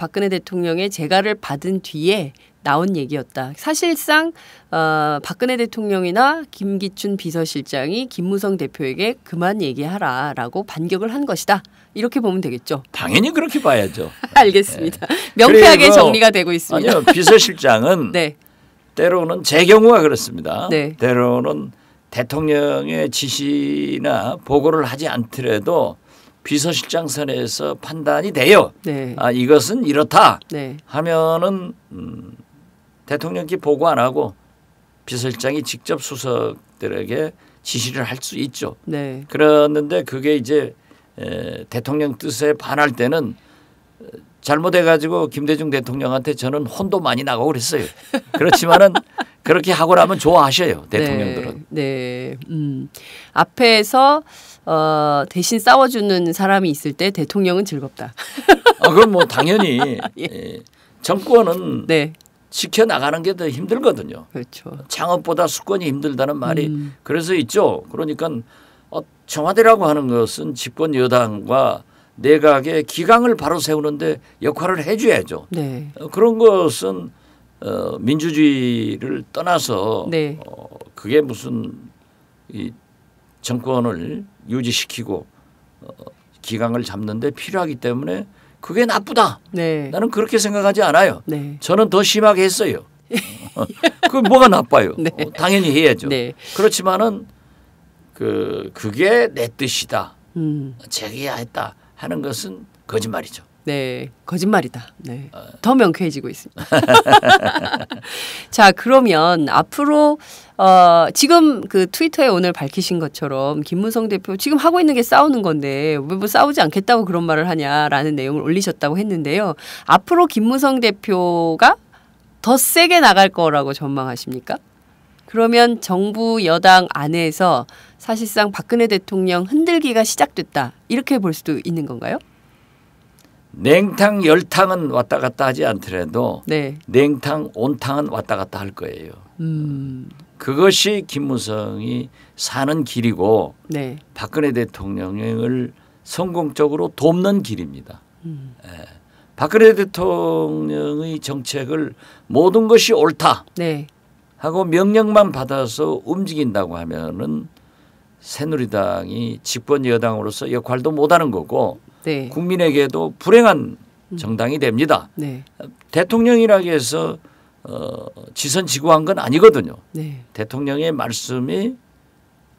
박근혜 대통령의 재가를 받은 뒤에 나온 얘기였다. 사실상 어, 박근혜 대통령이나 김기춘 비서실장이 김무성 대표에게 그만 얘기하라라고 반격을 한 것이다. 이렇게 보면 되겠죠. 당연히 그렇게 봐야죠. *laughs* 알겠습니다. 네. 명쾌하게 정리가 되고 있습니다. 아니요, 비서실장은 *laughs* 네. 때로는 제 경우가 그렇습니다. 네. 때로는 대통령의 지시나 보고를 하지 않더라도 비서실장 선에서 판단이 돼요. 네. 아 이것은 이렇다 네. 하면은 음, 대통령께 보고 안 하고 비서실장이 직접 수석들에게 지시를 할 수 있죠. 네. 그랬데 그게 이제 에, 대통령 뜻에 반할 때는 잘못해 가지고 김대중 대통령한테 저는 혼도 많이 나고 그랬어요. 그렇지만은 그렇게 하고라면 좋아하셔요 네. 대통령들은. 네. 네. 음. 앞에서 어, 대신 싸워주는 사람이 있을 때 대통령은 즐겁다. 아, 그럼 뭐 당연히 *laughs* 예. 예. 정권은 네. 지켜 나가는 게 더 힘들거든요. 그렇죠. 창업보다 수권이 힘들다는 말이 음. 그래서 있죠. 그러니까 어, 청와대라고 하는 것은 집권 여당과 내각의 기강을 바로 세우는데 역할을 해줘야죠. 네. 어, 그런 것은 어, 민주주의를 떠나서 네. 어, 그게 무슨 이 정권을 유지시키고 어, 기강을 잡는데 필요하기 때문에 그게 나쁘다. 네. 나는 그렇게 생각하지 않아요. 네. 저는 더 심하게 했어요. 어, 그 뭐가 나빠요? *laughs* 네. 어, 당연히 해야죠. 네. 그렇지만은 그 그게 내 뜻이다. 음. 제기야 했다 하는 것은 거짓말이죠. 네, 거짓말이다. 네. 더 명쾌해지고 있습니다. *laughs* 자, 그러면 앞으로 어, 지금 그 트위터에 오늘 밝히신 것처럼 김문성 대표 지금 하고 있는 게 싸우는 건데 왜뭐 싸우지 않겠다고 그런 말을 하냐라는 내용을 올리셨다고 했는데요. 앞으로 김문성 대표가 더 세게 나갈 거라고 전망하십니까? 그러면 정부 여당 안에서 사실상 박근혜 대통령 흔들기가 시작됐다. 이렇게 볼 수도 있는 건가요? 냉탕 열탕은 왔다 갔다 하지 않더라도 네. 냉탕 온탕은 왔다 갔다 할 거예요. 음. 그것이 김무성이 사는 길이고 네. 박근혜 대통령을 성공적으로 돕는 길입니다. 음. 예. 박근혜 대통령의 정책을 모든 것이 옳다 네. 하고 명령만 받아서 움직인다고 하면은 새누리당이 집권 여당으로서 역할도 못하는 거고 네. 국민에게도 불행한 정당이 됩니다. 네. 대통령이라 해서 어, 지선지구한 건 아니거든요. 네. 대통령의 말씀이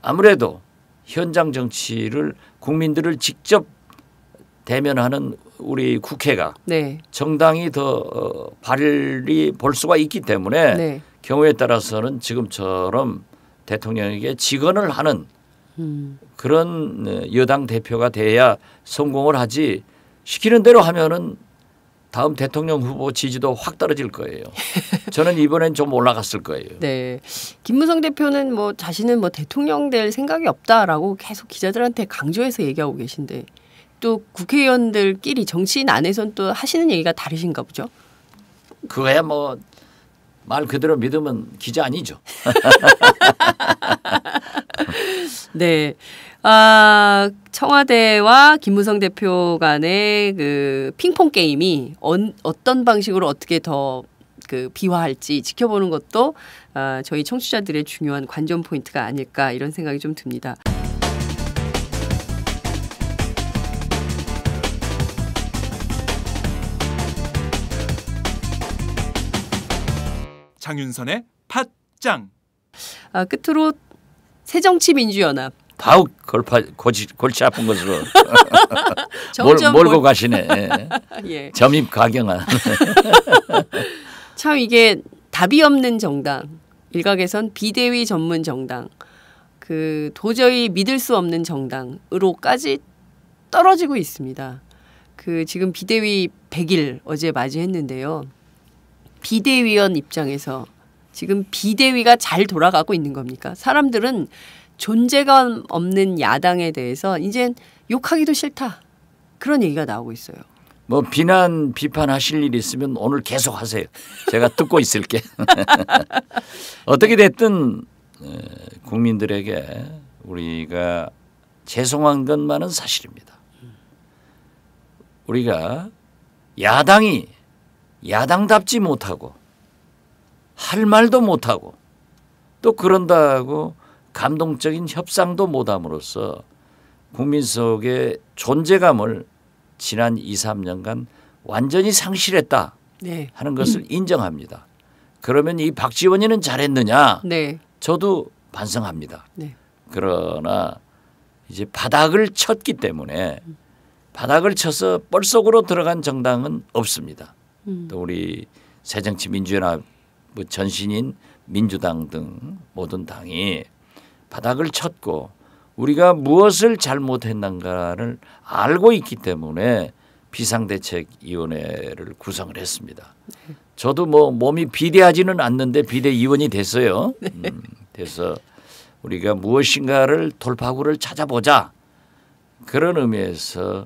아무래도 현장 정치를 국민들을 직접 대면하는 우리 국회가 네. 정당이 더 어, 발이 볼 수가 있기 때문에 네. 경우에 따라서는 지금처럼 대통령에게 직언을 하는 음. 그런 어, 여당 대표가 돼야 성공을 하지 시키는 대로 하면은 다음 대통령 후보 지지도 확 떨어질 거예요. 저는 이번엔 좀 올라갔을 거예요. 네. 김무성 대표는 뭐 자신은 뭐 대통령 될 생각이 없다라고 계속 기자들한테 강조해서 얘기하고 계신데 또 국회의원들끼리 정치인 안에선 또 하시는 얘기가 다르신가 보죠. 그거야 뭐 말 그대로 믿으면 기자 아니죠. *laughs* 네. 아, 청와대와 김무성 대표 간의 그 핑퐁 게임이 언, 어떤 방식으로 어떻게 더 그 비화할지 지켜보는 것도 아, 저희 청취자들의 중요한 관전 포인트가 아닐까 이런 생각이 좀 듭니다. 장윤선의 팟짱. 아, 끝으로 새정치민주연합 더우 골파, 골치, 골치 아픈 것으로 몰, *laughs* 몰고 골... 가시네. 예. *laughs* 예. 점입 가경한. *laughs* 참 이게 답이 없는 정당. 일각에선 비대위 전문 정당. 그 도저히 믿을 수 없는 정당으로까지 떨어지고 있습니다. 그 지금 비대위 100일 어제 맞이했는데요. 비대위원 입장에서 지금 비대위가 잘 돌아가고 있는 겁니까? 사람들은 존재감 없는 야당에 대해서 이젠 욕하기도 싫다. 그런 얘기가 나오고 있어요. 뭐 비난 비판하실 일 있으면 오늘 계속 하세요. 제가 듣고 있을게. *laughs* 어떻게 됐든 국민들에게 우리가 죄송한 것만은 사실입니다. 우리가 야당이 야당답지 못하고 할 말도 못하고 또 그런다고 감동적인 협상도 못함으로써 국민 속의 존재감을 지난 2, 3년간 완전히 상실했다 네. 하는 것을 인정합니다. 그러면 이 박지원이는 잘했느냐? 네. 저도 반성합니다. 네. 그러나 이제 바닥을 쳤기 때문에 바닥을 쳐서 뻘속으로 들어간 정당은 없습니다. 음. 또 우리 새정치민주연합 뭐 전신인 민주당 등 모든 당이 바닥을 쳤고 우리가 무엇을 잘못했는가를 알고 있기 때문에 비상대책위원회를 구성을 했습니다. 저도 뭐 몸이 비대하지는 않는데 비대위원이 됐어요. *laughs* 네. 음, 그래서 우리가 무엇인가를 돌파구를 찾아보자 그런 의미에서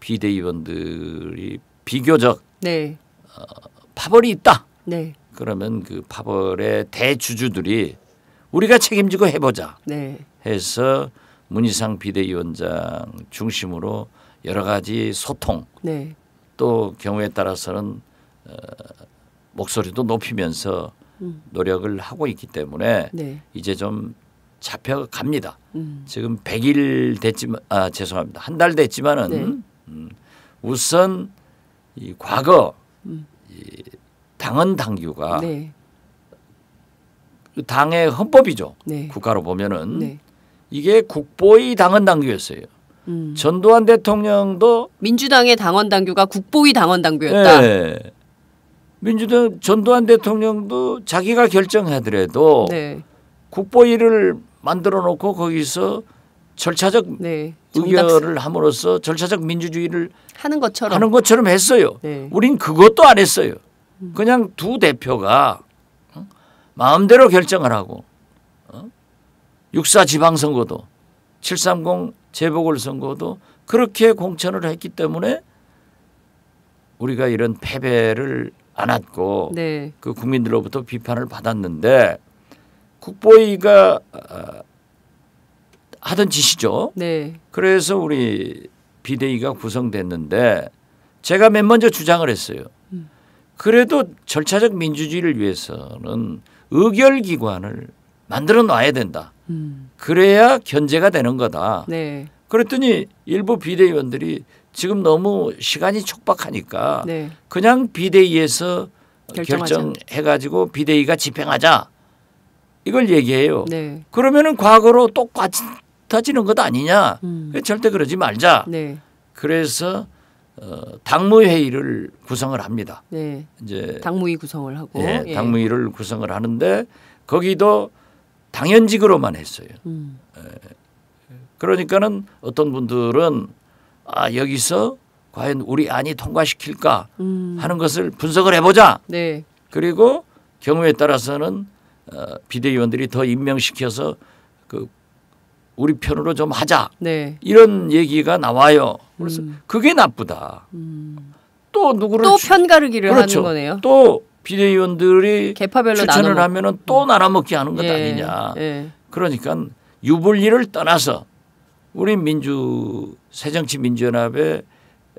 비대위원들이 비교적 네. 어, 파벌이 있다. 네. 그러면 그 파벌의 대주주들이 우리가 책임지고 해보자 네. 해서 문희상 비대위원장 중심으로 여러 가지 소통 네. 또 경우에 따라서는 어, 목소리도 높이면서 음. 노력을 하고 있기 때문에 네. 이제 좀 잡혀갑니다. 음. 지금 100일 됐지만 아 죄송합니다. 한 달 됐지만은 네. 음, 우선 이 과거 음. 이 당헌 당규가 네. 당의 헌법이죠. 네. 국가로 보면은 네. 이게 국보의 당헌 당규였어요. 음. 전두환 대통령도 민주당의 당헌 당규가 국보의 당헌 당규였다. 네. 민주당 전두환 대통령도 자기가 결정하더라도 네. 국보위를 만들어 놓고 거기서 절차적 네. 의결을 함으로써 절차적 민주주의를 하는 것처럼 하는 것처럼 했어요. 네. 우린 그것도 안 했어요. 음. 그냥 두 대표가 마음대로 결정을 하고 어? 육 6사 지방선거도 730 재보궐선거도 그렇게 공천을 했기 때문에 우리가 이런 패배를 안았고 네. 그 국민들로부터 비판을 받았는데 국보위가 어, 하던 짓이죠. 네. 그래서 우리 비대위가 구성됐는데 제가 맨 먼저 주장을 했어요. 음. 그래도 절차적 민주주의를 위해서는 의결 기관을 만들어 놔야 된다. 음. 그래야 견제가 되는 거다. 네. 그랬더니 일부 비대위원들이 지금 너무 시간이 촉박하니까 네. 그냥 비대위에서 결정해 가지고 비대위가 집행하자. 이걸 얘기해요. 네. 그러면은 과거로 똑같아지는 것 아니냐. 음. 절대 그러지 말자. 네. 그래서 어, 당무회의를 구성을 합니다. 네. 이제 당무위 구성을 하고 예, 예, 당무위를 구성을 하는데 거기도 당연직으로만 했어요. 음. 예. 그러니까는 어떤 분들은 아 여기서 과연 우리 안이 통과시킬까 음. 하는 것을 분석을 해보자. 네. 그리고 경우에 따라서는 어, 비대위원들이 더 임명시켜서 그 우리 편으로 좀 하자. 네. 이런 얘기가 나와요. 그래서 음. 그게 나쁘다. 음. 또 누구를 또 편가르기를 그렇죠. 하는 거네요. 또 비대위원들이 개파별로 추천을 하면은 또 음. 나눠먹기 하는 것 예. 아니냐. 예. 그러니까 유불리를 떠나서 우리 민주 새정치 민주연합의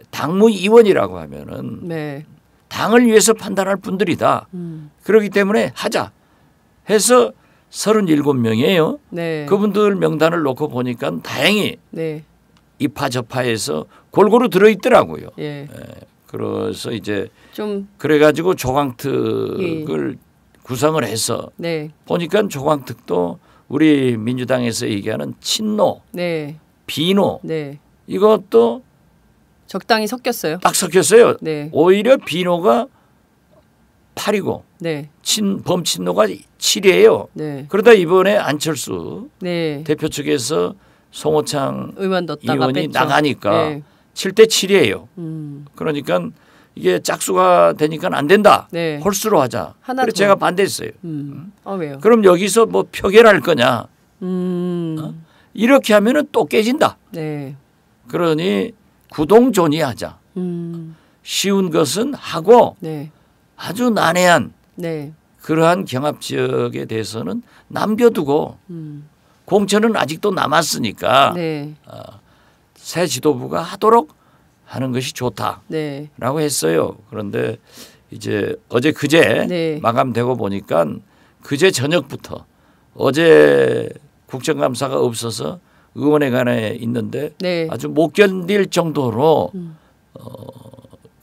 당무위원이라고 하면은 네. 당을 위해서 판단할 분들이다. 음. 그렇기 때문에 하자 해서 3 7 명이에요. 네. 그분들 명단을 놓고 보니까 다행히 네. 이파 저파에서 골고루 들어 있더라고요. 예. 예. 그래서 이제 좀 그래가지고 조광특을 예, 예. 구성을 해서 네. 보니까 조광특도 우리 민주당에서 얘기하는 친노, 네. 비노 네. 이것도 적당히 섞였어요. 딱 섞였어요. 네. 오히려 비노가 8이고 네. 친 범친노가 7이에요. 네. 그러다 이번에 안철수 네. 대표 측에서 송호창 의원 이 나가니까 네. 7대 7이에요. 음. 그러니까 이게 짝수가 되니까 안 된다. 네. 홀수로 하자. 그래서 제가 반대했어요. 음. 아, 왜요? 그럼 여기서 뭐 표결할 거냐? 음. 어? 이렇게 하면은 또 깨진다. 네. 그러니 구동존이 하자. 음. 쉬운 것은 하고 네. 아주 난해한 네. 그러한 경합 지역에 대해서는 남겨두고 음. 공천은 아직도 남았으니까 네. 어, 새 지도부가 하도록 하는 것이 좋다라고 네. 했어요. 그런데 이제 어제 그제 네. 마감되고 보니까 그제 저녁부터 어제 국정감사가 없어서 의원회관에 있는데 네. 아주 못 견딜 정도로 음. 어,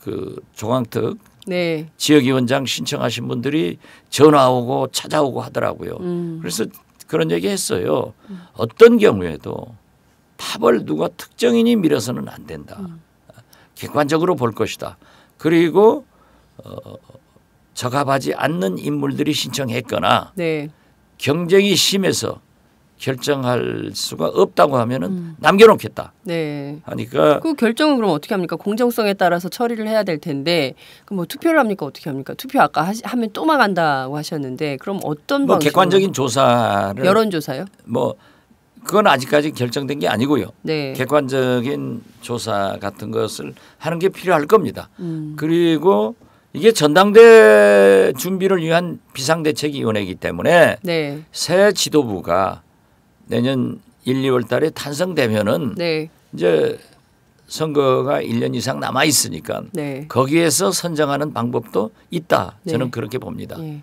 그 조광특 네. 지역위원장 신청하신 분들이 전화 오고 찾아오고 하더라고요. 음. 그래서 그런 얘기 했어요. 어떤 경우에도 팝을 누가 특정인이 밀어서는 안 된다. 음. 객관적으로 볼 것이다. 그리고 어, 적합하지 않는 인물들이 신청했거나 네. 경쟁이 심해서 결정할 수가 없다고 하면은 음. 남겨놓겠다. 네. 하니까 그 결정은 그럼 어떻게 합니까? 공정성에 따라서 처리를 해야 될 텐데 그럼 뭐 투표를 합니까? 어떻게 합니까? 투표 아까 하시, 하면 또 막한다고 하셨는데 그럼 어떤 뭐 객관적인 조사를 여론 조사요? 뭐 그건 아직까지 결정된 게 아니고요. 네. 객관적인 조사 같은 것을 하는 게 필요할 겁니다. 음. 그리고 이게 전당대 준비를 위한 비상대책위원회이기 때문에 네. 새 지도부가 내년 1, 2월 달에 탄성되면은 네. 이제 선거가 1년 이상 남아 있으니까 네. 거기에서 선정하는 방법도 있다. 네. 저는 그렇게 봅니다. 예.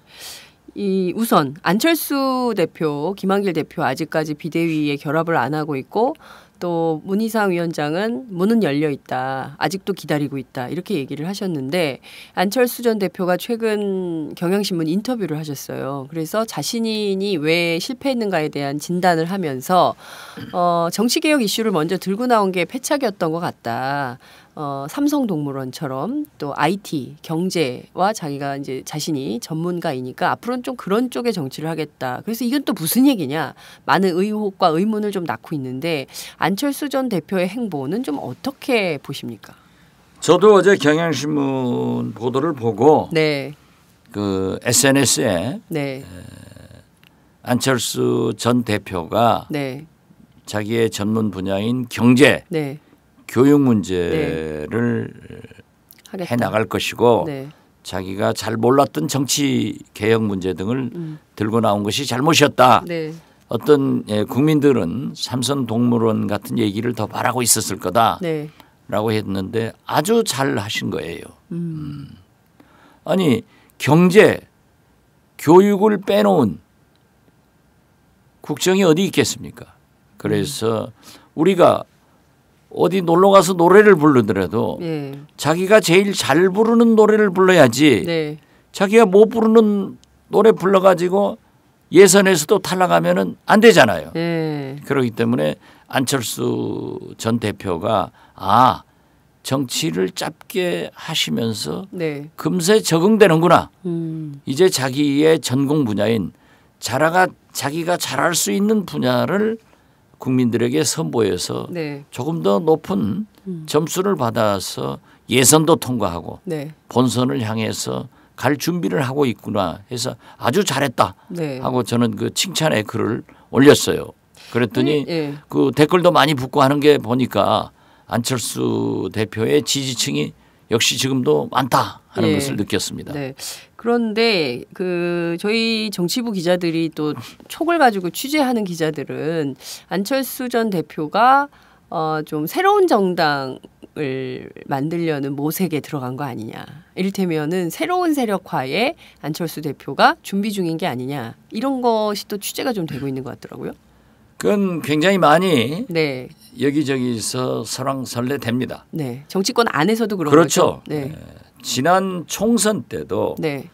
이 우선 안철수 대표, 김한길 대표 아직까지 비대위에 결합을 안 하고 있고 또 문희상 위원장은 문은 열려 있다. 아직도 기다리고 있다. 이렇게 얘기를 하셨는데 안철수 전 대표가 최근 경향신문 인터뷰를 하셨어요. 그래서 자신이 왜 실패했는가에 대한 진단을 하면서 어, 정치개혁 이슈를 먼저 들고 나온 게 패착이었던 것 같다. 어, 삼성동물원처럼 또 IT 경제와 자기가 이제 자신이 전문가이니까 앞으로는 좀 그런 쪽에 정치를 하겠다. 그래서 이건 또 무슨 얘기냐? 많은 의혹과 의문을 좀 낳고 있는데 안철수 전 대표의 행보는 좀 어떻게 보십니까? 저도 어제 경향신문 보도를 보고 네. 그 SNS에 네. 안철수 전 대표가 네. 자기의 전문 분야인 경제 네. 교육 네. 문제를 네. 해 나갈 것이고 네. 자기가 잘 몰랐던 정치 개혁 문제 등을 음. 들고 나온 것이 잘못이었다. 네. 어떤 예, 국민들은 삼선 동물원 같은 얘기를 더 바라고 있었을 거다라고 네. 했는데 아주 잘 하신 거예요. 음. 음. 아니 경제 교육을 빼놓은 국정이 어디 있겠습니까? 그래서 음. 우리가 어디 놀러 가서 노래를 부르더라도 예. 자기가 제일 잘 부르는 노래를 불러야지 네. 자기가 못 부르는 노래 불러가지고 예선에서도 탈락하면은 안 되잖아요. 예. 그렇기 때문에 안철수 전 대표가 아 정치를 짧게 하시면서 네. 금세 적응되는구나. 음. 이제 자기의 전공 분야인 자라가 자기가 잘할 수 있는 분야를 국민들에게 선보여서 네. 조금 더 높은 음. 점수를 받아서 예선도 통과하고 네. 본선을 향해서 갈 준비를 하고 있구나 해서 아주 잘했다 네. 하고 저는 그 칭찬의 글을 올렸어요. 그랬더니 네. 예. 그 댓글도 많이 붙고 하는 게 보니까 안철수 대표의 지지층이 역시 지금도 많다 하는 예. 것을 느꼈습니다. 네. 그런데 그 저희 정치부 기자들이 또 촉을 가지고 취재하는 기자들은 안철수 전 대표가 어 좀 새로운 정당을 만들려는 모색에 들어간 거 아니냐. 이를테면은 새로운 세력화에 안철수 대표가 준비 중인 게 아니냐. 이런 것이 또 취재가 좀 되고 있는 것 같더라고요. 그건 굉장히 많이 네. 여기저기서 설왕설래됩니다. 네. 정치권 안에서도 그런 그렇죠. 거죠. 네. 네. 지난 총선 때도 네.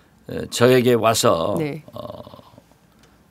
저에게 와서 네. 어,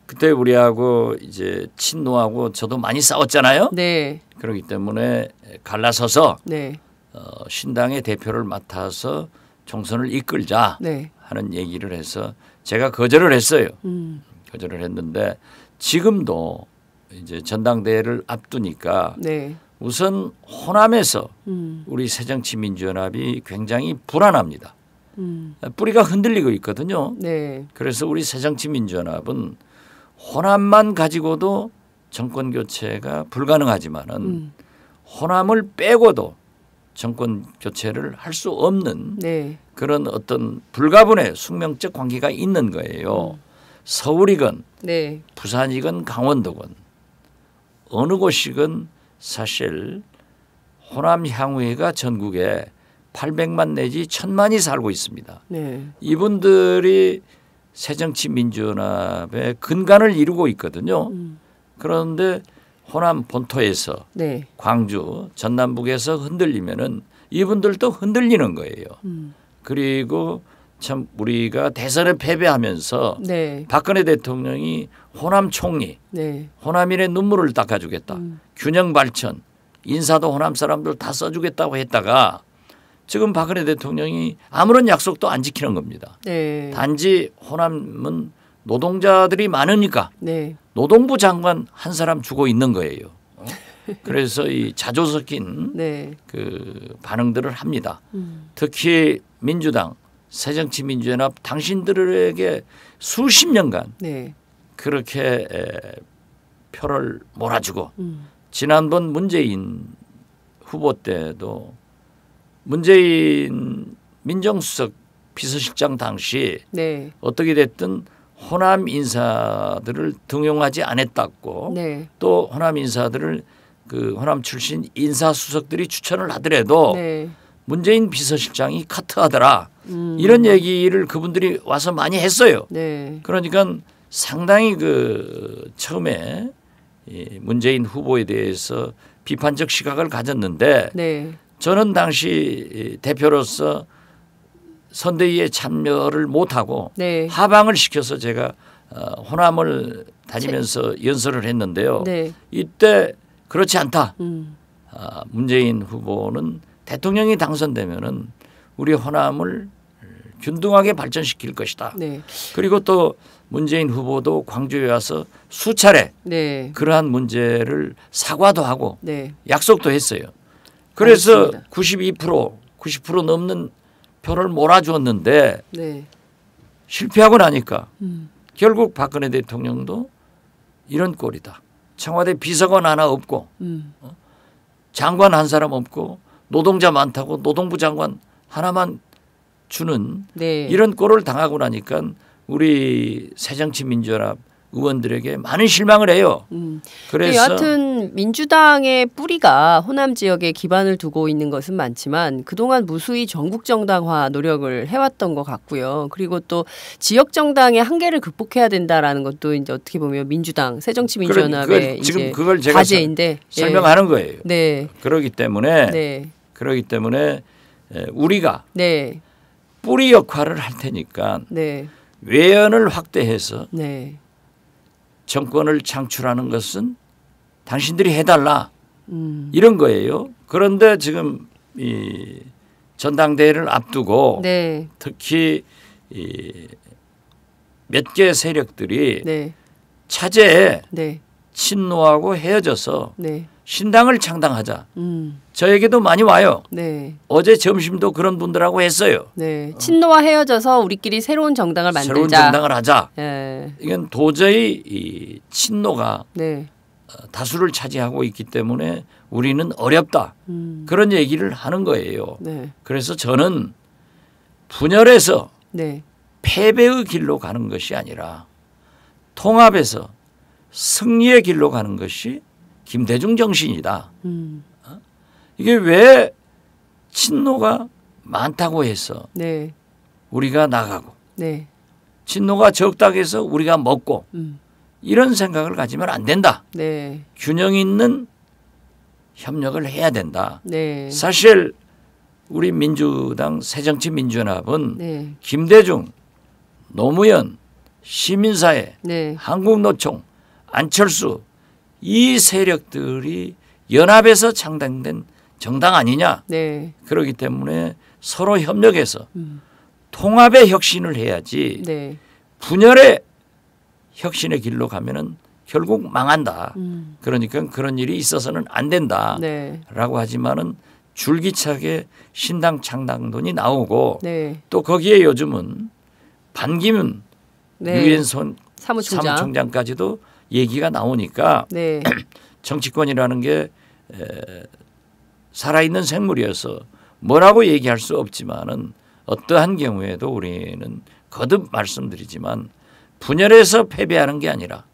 그때 우리하고 이제 친노하고 저도 많이 싸웠잖아요. 네. 그렇기 때문에 갈라서서 네. 어, 신당의 대표를 맡아서 총선을 이끌자 네. 하는 얘기를 해서 제가 거절을 했어요. 음. 거절을 했는데 지금도 이제 전당대회를 앞두니까 네. 우선 호남에서 음. 우리 새정치민주연합이 굉장히 불안합니다. 음. 뿌리가 흔들리고 있거든요. 네. 그래서 우리 새정치민주연합은 호남만 가지고도 정권 교체가 불가능하지만은 음. 호남을 빼고도 정권 교체를 할 수 없는 네. 그런 어떤 불가분의 숙명적 관계가 있는 거예요. 음. 서울이건 네. 부산이건 강원도건 어느 곳이건 사실 호남 향우회가 전국에 800만 내지 1000만이 살고 있습니다. 네. 이분들이 새정치민주연합의 근간을 이루고 있거든요. 음. 그런데 호남 본토에서 네. 광주 전남북에서 흔들리면은 이분들도 흔들리는 거예요. 음. 그리고 참 우리가 대선에 패배하면서 네. 박근혜 대통령이 호남 총리, 네. 호남인의 눈물을 닦아주겠다, 음. 균형 발전, 인사도 호남 사람들 다 써주겠다고 했다가 지금 박근혜 대통령이 아무런 약속도 안 지키는 겁니다. 네. 단지 호남은 노동자들이 많으니까 네. 노동부 장관 한 사람 주고 있는 거예요. 어? *laughs* 그래서 이 자조 섞인 네. 그 반응들을 합니다. 음. 특히 민주당 새정치민주연합 당신들에게 수십 년간 네. 그렇게 에, 표를 몰아주고 음. 지난번 문재인 후보 때도 문재인 민정수석 비서실장 당시 네. 어떻게 됐든 호남 인사들을 등용하지 않았다고 네. 또 호남 인사들을 그 호남 출신 인사수석들이 추천을 하더라도 네. 문재인 비서실장이 카트하더라. 음. 이런 얘기를 그분들이 와서 많이 했어요. 네. 그러니까 상당히 그 처음에 이 문재인 후보에 대해서 비판적 시각을 가졌는데 네. 저는 당시 대표로서 선대위에 참여를 못하고 네. 하방을 시켜서 제가 어, 호남을 다니면서 제... 연설을 했는데요. 네. 이때 그렇지 않다. 음. 아, 문재인 후보는 대통령이 당선되면은 우리 호남을 균등하게 발전시킬 것이다. 네. 그리고 또 문재인 후보도 광주에 와서 수차례 네. 그러한 문제를 사과도 하고 네. 약속도 했어요. 그래서 알겠습니다. 92% 90% 넘는 표를 몰아주었는데 네. 실패하고 나니까 음. 결국 박근혜 대통령도 이런 꼴이다. 청와대 비서관 하나 없고 음. 어? 장관 한 사람 없고 노동자 많다고 노동부 장관 하나만 주는 네. 이런 꼴을 당하고 나니까 우리 새정치민주연합 의원들에게 많은 실망을 해요. 음. 그래서 네, 여하튼 민주당의 뿌리가 호남 지역에 기반을 두고 있는 것은 많지만 그동안 무수히 전국 정당화 노력을 해왔던 것 같고요. 그리고 또 지역 정당의 한계를 극복해야 된다라는 것도 이제 어떻게 보면 민주당 새정치민주연합의 그러니까 지금 그걸 제가 과제인데 예. 설명하는 예. 거예요. 네. 그러기 때문에 네. 그러기 때문에 우리가 네. 뿌리 역할을 할 테니까 네. 외연을 확대해서 네. 정권을 창출하는 것은 당신들이 해달라 음. 이런 거예요. 그런데 지금 이 전당대회를 앞두고 네. 특히 이몇개 세력들이 네. 차제에 네. 친노하고 헤어져서 네. 신당을 창당하자. 음. 저에게도 많이 와요. 네. 어제 점심도 그런 분들하고 했어요. 네. 어. 친노와 헤어져서 우리끼리 새로운 정당을 만들자. 새로운 정당을 하자. 네. 이건 도저히 이 친노가 네. 어, 다수를 차지하고 있기 때문에 우리는 어렵다. 음. 그런 얘기를 하는 거예요. 네. 그래서 저는 분열해서 네. 패배의 길로 가는 것이 아니라 통합에서 승리의 길로 가는 것이 김대중 정신이다. 음. 어? 이게 왜 친노가 많다고 해서 네. 우리가 나가고 네. 친노가 적당해서 우리가 먹고 음. 이런 생각을 가지면 안 된다. 네. 균형 있는 협력을 해야 된다. 네. 사실 우리 민주당 새정치민주연합은 네. 김대중, 노무현, 시민사회, 네. 한국노총, 안철수 이 세력들이 연합에서 창당된 정당 아니냐. 네. 그렇기 때문에 서로 협력해서 음. 통합의 혁신을 해야지 네. 분열의 혁신의 길로 가면은 결국 망한다. 음. 그러니까 그런 일이 있어서는 안 된다라고 네. 하지만은 줄기차게 신당 창당론이 나오고 네. 또 거기에 요즘은 반기문 네. 유엔 선 사무총장. 까지도 얘기가 나오니까 네. *clears throat* 정치권이라는 게 에, 살아있는 생물이어서 뭐라고 얘기할 수 없지만은 어떠한 경우에도 우리는 거듭 말씀드리지만 분열해서 패배하는 게 아니라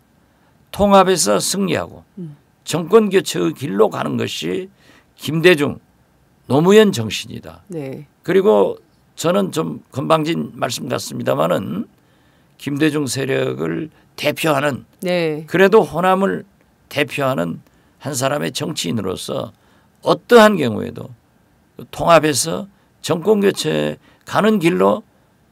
통합에서 승리하고 음. 정권 교체의 길로 가는 것이 김대중 노무현 정신이다. 네. 그리고 저는 좀 건방진 말씀 같습니다만은 김대중 세력을 대표하는 네. 그래도 호남을 대표하는 한 사람의 정치인으로서 어떠한 경우에도 통합해서 정권 교체 가는 길로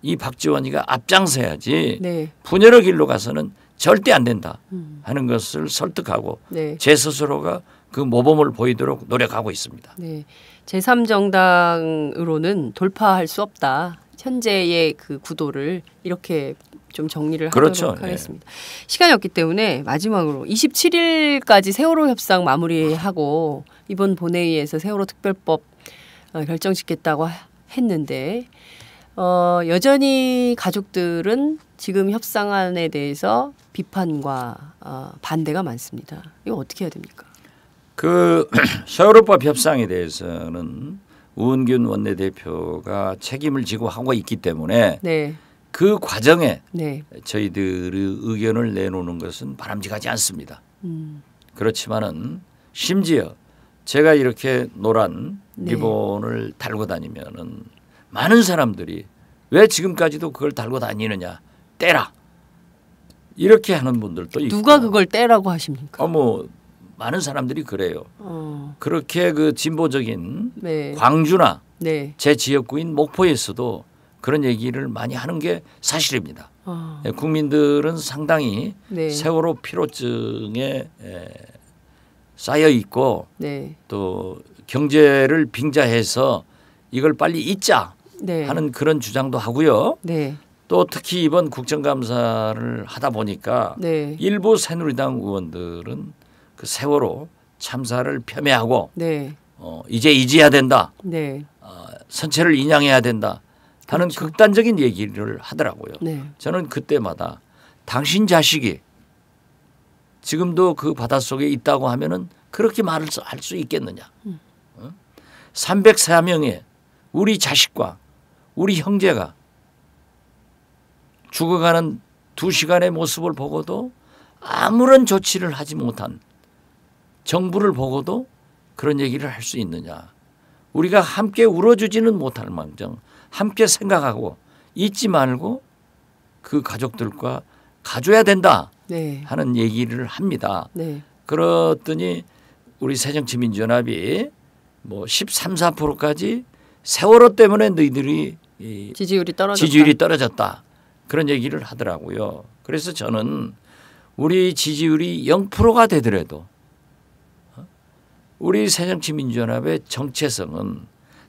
이 박지원이가 앞장서야지 네. 분열의 길로 가서는 절대 안 된다 음. 하는 것을 설득하고 네. 제 스스로가 그 모범을 보이도록 노력하고 있습니다. 네. 제3정당으로는 돌파할 수 없다. 현재의 그 구도를 이렇게 좀 정리를 그렇죠. 하도록 네. 하겠습니다. 네. 시간이 없기 때문에 마지막으로 27일까지 세월호 협상 마무리하고 이번 본회의에서 세월호 특별법 어, 결정 짓겠다고 했는데 어, 여전히 가족들은 지금 협상안에 대해서 비판과 어, 반대가 많습니다. 이거 어떻게 해야 됩니까? 그 *clears throat* 세월호법 협상에 대해서는 우원균 원내대표가 책임을 지고 하고 있기 때문에 네. 그 과정에 네. 저희들의 의견을 내놓는 것은 바람직하지 않습니다. 음. 그렇지만은 심지어 제가 이렇게 노란 네. 리본을 네. 달고 다니면은 많은 사람들이 왜 지금까지도 그걸 달고 다니느냐 떼라 이렇게 하는 분들도 누가 있고. 그걸 떼라고 하십니까? 어, 뭐 많은 사람들이 그래요. 어. 그렇게 그 진보적인 네. 광주나 네. 제 지역구인 목포에서도 그런 얘기를 많이 하는 게 사실입니다. 어. 국민들은 상당히 네. 세월호 피로증에 에, 예, 쌓여 있고 네. 또 경제를 빙자해서 이걸 빨리 잊자 네. 하는 그런 주장도 하고요. 네. 또 특히 이번 국정감사를 하다 보니까 일부 새누리당 의원들은 그 세월호 참사를 폄훼하고 네. 어, 이제 잊어야 된다. 네. 어, 선체를 인양해야 된다. 하는 그렇죠. 극단적인 얘기를 하더라고요. 네. 저는 그때마다 당신 자식이 지금도 그 바닷속에 있다고 하면은 그렇게 말을 할 수 있겠느냐. 음. 304명의 어? 우리 자식과 우리 형제가 죽어가는 두 시간의 모습을 보고도 아무런 조치를 하지 못한 정부를 보고도 그런 얘기를 할 수 있느냐. 우리가 함께 울어주지는 못할 망정 함께 생각하고 잊지 말고 그 가족들과 가져야 된다 네. 하는 얘기를 합니다. 네. 그렇더니 우리 새정치민주연합이 뭐 13, 4%까지 세월호 때문에 너희들이 지지율이 떨어졌다. 지지율이 떨어졌다. 그런 얘기를 하더라고요. 그래서 저는 우리 지지율이 0%가 되더라도 우리 새정치민주연합의 정체성은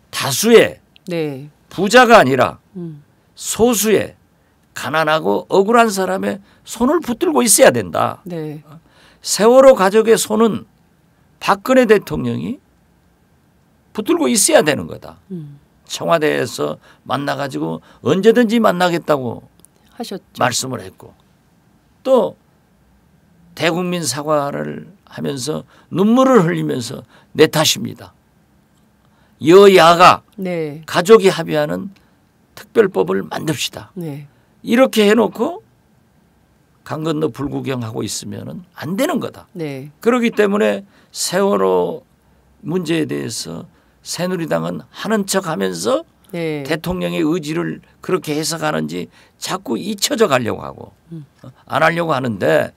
다수의 네. 부자가 아니라 음. 소수의 가난하고 억울한 사람의 손을 붙들고 있어야 된다. 네. 세월호 가족의 손은 박근혜 대통령이 붙들고 있어야 되는 거다. 음. 청와대에서 만나가지고 언제든지 만나겠다고 하셨죠. 말씀을 했고 또 대국민 사과를 하면서 눈물을 흘리면서 내 탓입니다. 여야가 네. 가족이 합의하는 특별법을 만듭시다. 네. 이렇게 해놓고 강 건너 불구경하고 있으면 안 되는 거다. 네. 그렇기 때문에 세월호 문제에 대해서 새누리당은 하는 척 하면서 네. 대통령의 의지를 그렇게 해석하는지 자꾸 잊혀져 가려고 하고 음. 안 하려고 하는데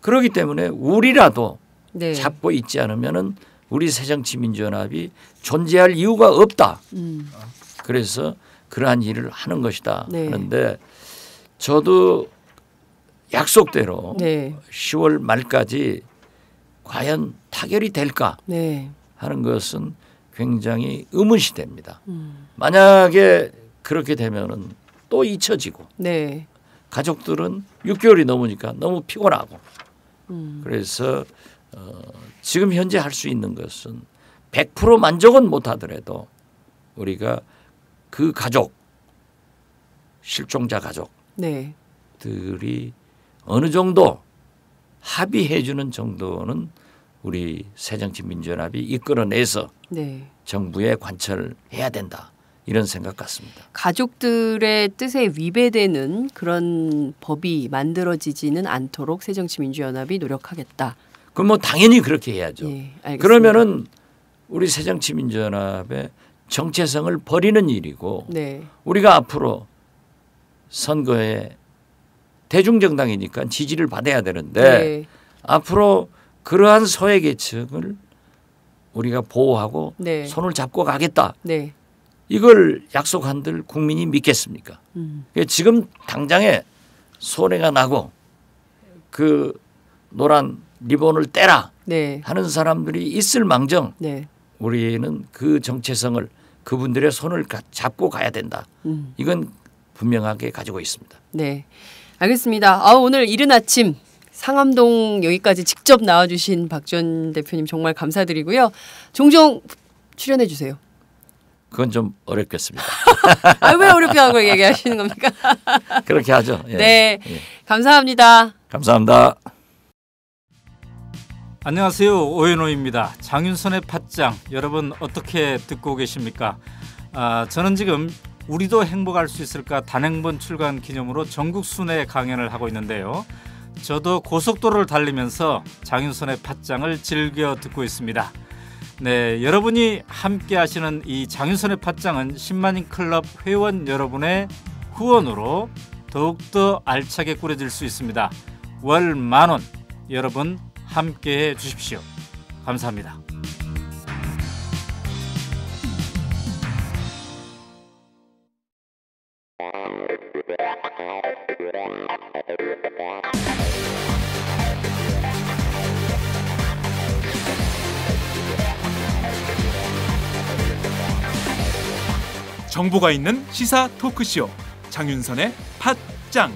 그러기 때문에 우리라도 네. 잡고 있지 않으면은 우리 새정치민주연합이 존재할 이유가 없다. 음. 그래서 그러한 일을 하는 것이다. 네. 하는데 저도 약속대로 네. 10월 말까지 과연 타결이 될까 네. 하는 것은 굉장히 의문시 됩니다. 음. 만약에 그렇게 되면은 또 잊혀지고 네. 가족들은 6개월이 넘으니까 너무 피곤하고 음. 그래서 어, 지금 현재 할 수 있는 것은 100% 만족은 못하더라도 우리가 그 가족 실종자 가족들이 네. 어느 정도 합의해 주는 정도는 우리 새정치민주연합이 이끌어내서 네. 정부에 관철해야 된다. 이런 생각 같습니다. 가족들의 뜻에 위배되는 그런 법이 만들어지지는 않도록 새정치민주연합이 노력하겠다. 그럼 뭐 당연히 그렇게 해야죠. 예, 그러면은 우리 새정치민주연합의 정체성을 버리는 일이고 네. 우리가 앞으로 선거에 대중정당이니까 지지를 받아야 되는데 네. 앞으로 그러한 소외 계층을 우리가 보호하고 네. 손을 잡고 가겠다. 네. 이걸 약속한들 국민이 믿겠습니까? 음. 그 지금 당장에 손해가 나고 그 노란 리본을 떼라 네. 하는 사람들이 있을 망정 네. 우리는 그 정체성을 그분들의 손을 잡고 가야 된다. 음. 이건 분명하게 가지고 있습니다. 네. 알겠습니다. 아, 오늘 이른 아침 상암동 여기까지 직접 나와주신 박전 대표님 정말 감사드리고요. 종종 출연해 주세요. 그건 좀 어렵겠습니다. *laughs* 아, 왜 어렵게 하고 얘기하시는 겁니까? 그렇게 하죠. 예. 네. 예. 감사합니다. 감사합니다. 안녕하세요 오현호입니다 장윤선의 팟짱 여러분 어떻게 듣고 계십니까? 아, 저는 지금 우리도 행복할 수 있을까 단행본 출간 기념으로 전국 순회 강연을 하고 있는데요. 저도 고속도로를 달리면서 장윤선의 팟짱을 즐겨 듣고 있습니다. 네, 여러분이 함께 하시는 이 장윤선의 팟짱은 10만인 클럽 회원 여러분의 후원으로 더욱더 알차게 꾸려질 수 있습니다. 월 만원 여러분 함께 해 주십시오. 감사합니다. 정보가 있는 시사 토크쇼 장윤선의 팟짱